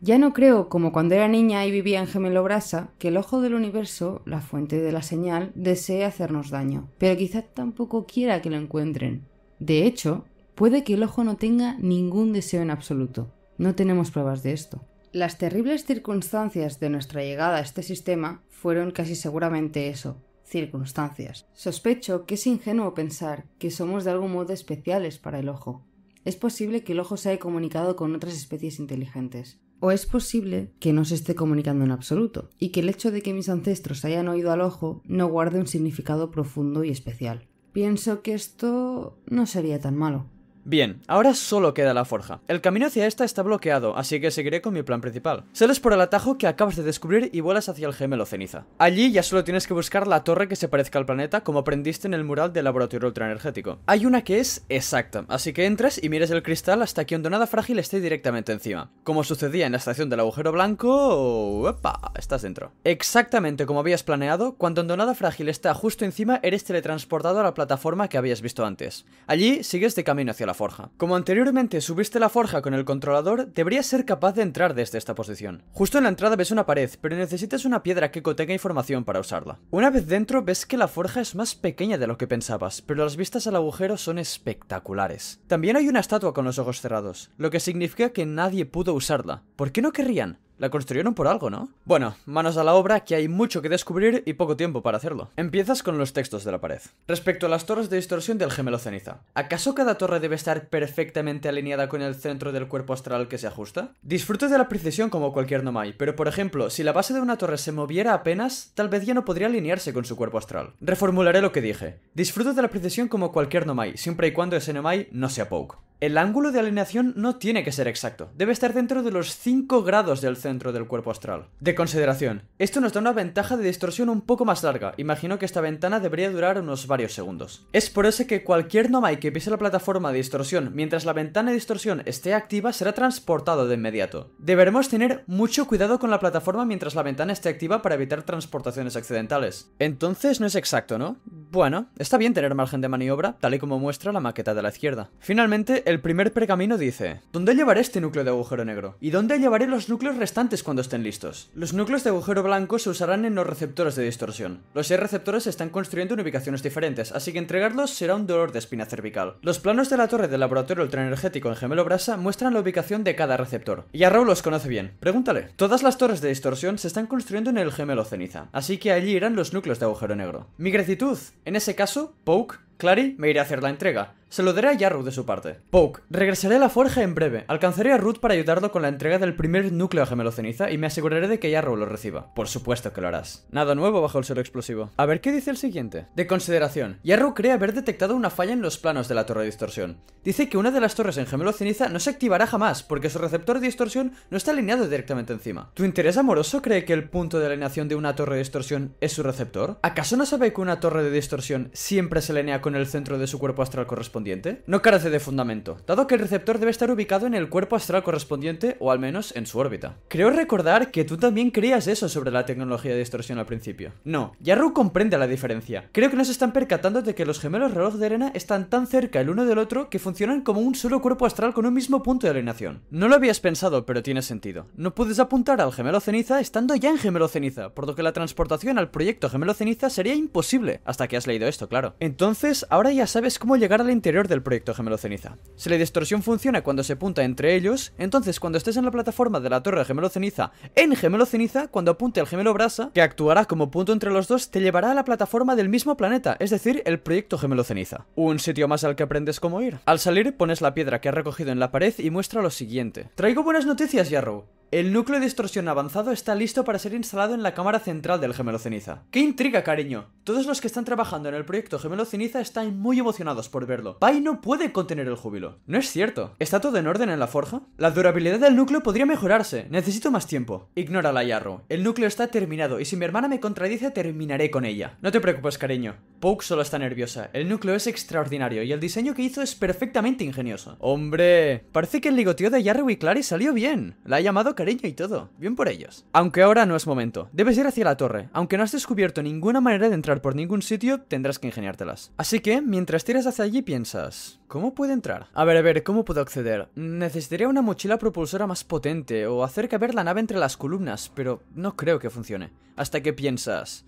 Ya no creo, como cuando era niña y vivía en gemelobrasa, que el ojo del universo, la fuente de la señal, desee hacernos daño, pero quizá tampoco quiera que lo encuentren. De hecho, puede que el ojo no tenga ningún deseo en absoluto. No tenemos pruebas de esto. Las terribles circunstancias de nuestra llegada a este sistema fueron casi seguramente eso, circunstancias. Sospecho que es ingenuo pensar que somos de algún modo especiales para el ojo. Es posible que el ojo se haya comunicado con otras especies inteligentes, o es posible que no se esté comunicando en absoluto, y que el hecho de que mis ancestros hayan oído al ojo no guarde un significado profundo y especial. Pienso que esto no sería tan malo. Bien, ahora solo queda la forja. El camino hacia esta está bloqueado, así que seguiré con mi plan principal. Sales por el atajo que acabas de descubrir y vuelas hacia el gemelo ceniza. Allí ya solo tienes que buscar la torre que se parezca al planeta como aprendiste en el mural del laboratorio ultraenergético. Hay una que es exacta, así que entras y miras el cristal hasta que hondonada frágil esté directamente encima. Como sucedía en la estación del agujero blanco... Estás dentro. Exactamente como habías planeado, cuando hondonada frágil está justo encima, eres teletransportado a la plataforma que habías visto antes. Allí sigues de camino hacia la forja. Como anteriormente subiste la forja con el controlador, deberías ser capaz de entrar desde esta posición. Justo en la entrada ves una pared, pero necesitas una piedra que contenga información para usarla. Una vez dentro ves que la forja es más pequeña de lo que pensabas, pero las vistas al agujero son espectaculares. También hay una estatua con los ojos cerrados, lo que significa que nadie pudo usarla. ¿Por qué no querrían? La construyeron por algo, ¿no? Bueno, manos a la obra, que hay mucho que descubrir y poco tiempo para hacerlo. Empiezas con los textos de la pared. Respecto a las torres de distorsión del gemelo ceniza, ¿acaso cada torre debe estar perfectamente alineada con el centro del cuerpo astral que se ajusta? Disfruto de la precisión como cualquier nomai, pero por ejemplo, si la base de una torre se moviera apenas, tal vez ya no podría alinearse con su cuerpo astral. Reformularé lo que dije. disfruto de la precisión como cualquier nomai, siempre y cuando ese nomai no sea poke. El ángulo de alineación no tiene que ser exacto, debe estar dentro de los 5 grados del centro dentro del cuerpo astral. De consideración, esto nos da una ventaja de distorsión un poco más larga, imagino que esta ventana debería durar unos varios segundos. Es por eso que cualquier Nomai que pise la plataforma de distorsión mientras la ventana de distorsión esté activa será transportado de inmediato. Deberemos tener mucho cuidado con la plataforma mientras la ventana esté activa para evitar transportaciones accidentales. Entonces no es exacto, ¿no? Bueno, está bien tener margen de maniobra, tal y como muestra la maqueta de la izquierda. Finalmente, el primer pergamino dice, ¿dónde llevaré este núcleo de agujero negro? ¿Y dónde llevaré los núcleos restantes cuando estén listos? Los núcleos de agujero blanco se usarán en los receptores de distorsión. Los seis receptores se están construyendo en ubicaciones diferentes, así que entregarlos será un dolor de espina cervical. Los planos de la torre del laboratorio ultraenergético en Gemelo Brasa muestran la ubicación de cada receptor. Y a Raúl los conoce bien, pregúntale. Todas las torres de distorsión se están construyendo en el Gemelo Ceniza, así que allí irán los núcleos de agujero negro. Mi gratitud en ese caso, Poke, Clary me iré a hacer la entrega, se lo daré a Yarrow de su parte. Poke, regresaré a la forja en breve. Alcanzaré a Ruth para ayudarlo con la entrega del primer núcleo gemelo ceniza y me aseguraré de que Yarrow lo reciba. Por supuesto que lo harás. Nada nuevo bajo el suelo explosivo. A ver qué dice el siguiente. De consideración, Yarrow cree haber detectado una falla en los planos de la torre de distorsión. Dice que una de las torres en gemelo ceniza no se activará jamás porque su receptor de distorsión no está alineado directamente encima. ¿Tu interés amoroso cree que el punto de alineación de una torre de distorsión es su receptor? ¿Acaso no sabe que una torre de distorsión siempre se alinea con el centro de su cuerpo astral correspondiente? no carece de fundamento, dado que el receptor debe estar ubicado en el cuerpo astral correspondiente o al menos en su órbita. Creo recordar que tú también creías eso sobre la tecnología de distorsión al principio. No, Yaru comprende la diferencia. Creo que no se están percatando de que los gemelos reloj de arena están tan cerca el uno del otro que funcionan como un solo cuerpo astral con un mismo punto de alineación. No lo habías pensado, pero tiene sentido. No puedes apuntar al gemelo ceniza estando ya en gemelo ceniza, por lo que la transportación al proyecto gemelo ceniza sería imposible, hasta que has leído esto, claro. Entonces, ahora ya sabes cómo llegar la interior del proyecto gemelo ceniza. Si la distorsión funciona cuando se punta entre ellos, entonces cuando estés en la plataforma de la torre gemelo ceniza en gemelo ceniza, cuando apunte al gemelo brasa, que actuará como punto entre los dos, te llevará a la plataforma del mismo planeta, es decir, el proyecto gemelo ceniza. Un sitio más al que aprendes cómo ir. Al salir, pones la piedra que has recogido en la pared y muestra lo siguiente. Traigo buenas noticias, Yarrow. El núcleo de distorsión avanzado está listo para ser instalado en la cámara central del gemelo ceniza. ¡Qué intriga, cariño! Todos los que están trabajando en el proyecto gemelo ceniza están muy emocionados por verlo. Pai no puede contener el júbilo. No es cierto. ¿Está todo en orden en la forja? La durabilidad del núcleo podría mejorarse. Necesito más tiempo. Ignora la Yarrow. El núcleo está terminado y si mi hermana me contradice terminaré con ella. No te preocupes, cariño. Poke solo está nerviosa. El núcleo es extraordinario y el diseño que hizo es perfectamente ingenioso. ¡Hombre! Parece que el ligoteo de Yarrow y Clary salió bien. La ha llamado cariño y todo. Bien por ellos. Aunque ahora no es momento. Debes ir hacia la torre. Aunque no has descubierto ninguna manera de entrar por ningún sitio, tendrás que ingeniártelas. Así que, mientras tiras hacia allí, piensas... ¿Cómo puedo entrar? A ver, a ver, ¿cómo puedo acceder? Necesitaría una mochila propulsora más potente o hacer caber la nave entre las columnas, pero no creo que funcione. Hasta que piensas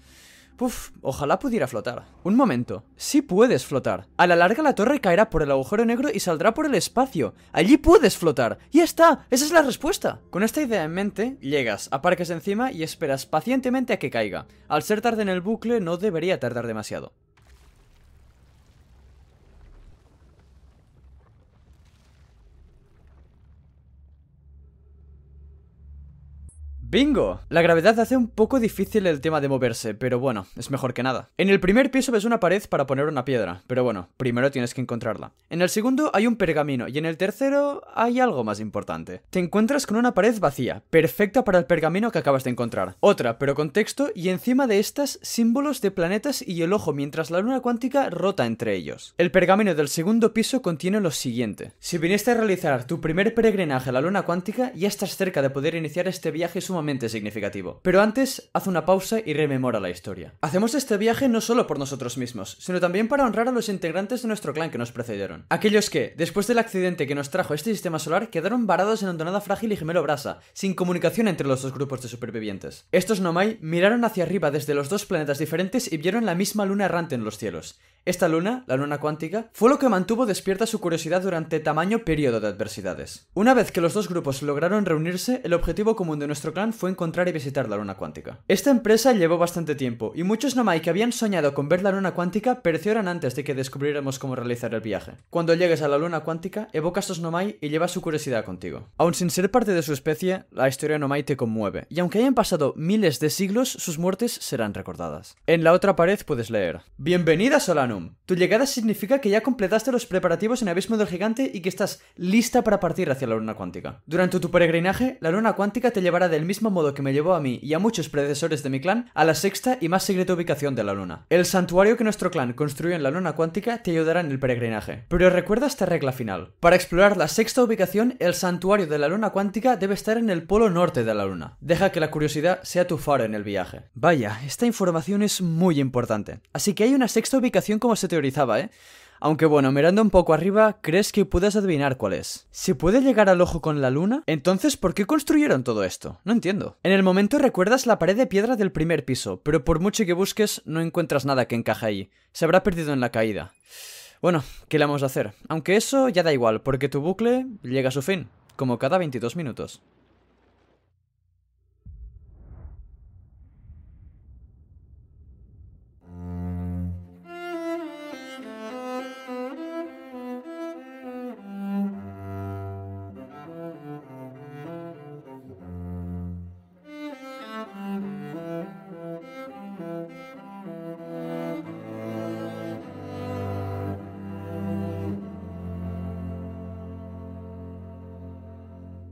ojalá pudiera flotar. Un momento, sí puedes flotar. A la larga la torre caerá por el agujero negro y saldrá por el espacio. Allí puedes flotar. Ya está, esa es la respuesta. Con esta idea en mente, llegas, aparcas encima y esperas pacientemente a que caiga. Al ser tarde en el bucle no debería tardar demasiado. ¡Bingo! La gravedad hace un poco difícil el tema de moverse, pero bueno, es mejor que nada. En el primer piso ves una pared para poner una piedra, pero bueno, primero tienes que encontrarla. En el segundo hay un pergamino y en el tercero hay algo más importante. Te encuentras con una pared vacía, perfecta para el pergamino que acabas de encontrar. Otra, pero con texto, y encima de estas, símbolos de planetas y el ojo mientras la luna cuántica rota entre ellos. El pergamino del segundo piso contiene lo siguiente. Si viniste a realizar tu primer peregrinaje a la luna cuántica, ya estás cerca de poder iniciar este viaje sumamente significativo. Pero antes, haz una pausa y rememora la historia. Hacemos este viaje no solo por nosotros mismos, sino también para honrar a los integrantes de nuestro clan que nos precedieron. Aquellos que, después del accidente que nos trajo este sistema solar, quedaron varados en Hondonada Frágil y Gemelo Brasa, sin comunicación entre los dos grupos de supervivientes. Estos Nomai miraron hacia arriba desde los dos planetas diferentes y vieron la misma luna errante en los cielos. Esta luna, la luna cuántica, fue lo que mantuvo despierta su curiosidad durante tamaño periodo de adversidades. Una vez que los dos grupos lograron reunirse, el objetivo común de nuestro clan fue encontrar y visitar la luna cuántica. Esta empresa llevó bastante tiempo, y muchos Nomai que habían soñado con ver la luna cuántica perecieron antes de que descubriéramos cómo realizar el viaje. Cuando llegues a la luna cuántica, evocas a estos Nomai y lleva su curiosidad contigo. Aun sin ser parte de su especie, la historia Nomai te conmueve, y aunque hayan pasado miles de siglos, sus muertes serán recordadas. En la otra pared puedes leer: Bienvenida Solano! Tu llegada significa que ya completaste los preparativos en Abismo del Gigante y que estás lista para partir hacia la Luna Cuántica. Durante tu peregrinaje, la Luna Cuántica te llevará del mismo modo que me llevó a mí y a muchos predecesores de mi clan a la sexta y más secreta ubicación de la Luna. El santuario que nuestro clan construyó en la Luna Cuántica te ayudará en el peregrinaje. Pero recuerda esta regla final. Para explorar la sexta ubicación, el santuario de la Luna Cuántica debe estar en el polo norte de la Luna. Deja que la curiosidad sea tu faro en el viaje. Vaya, esta información es muy importante. Así que hay una sexta ubicación como se teorizaba, ¿eh? Aunque bueno, mirando un poco arriba, crees que puedes adivinar cuál es. ¿Se puede llegar al ojo con la luna? Entonces, ¿por qué construyeron todo esto? No entiendo. En el momento recuerdas la pared de piedra del primer piso, pero por mucho que busques, no encuentras nada que encaje ahí. Se habrá perdido en la caída. Bueno, ¿qué le vamos a hacer? Aunque eso ya da igual, porque tu bucle llega a su fin, como cada 22 minutos.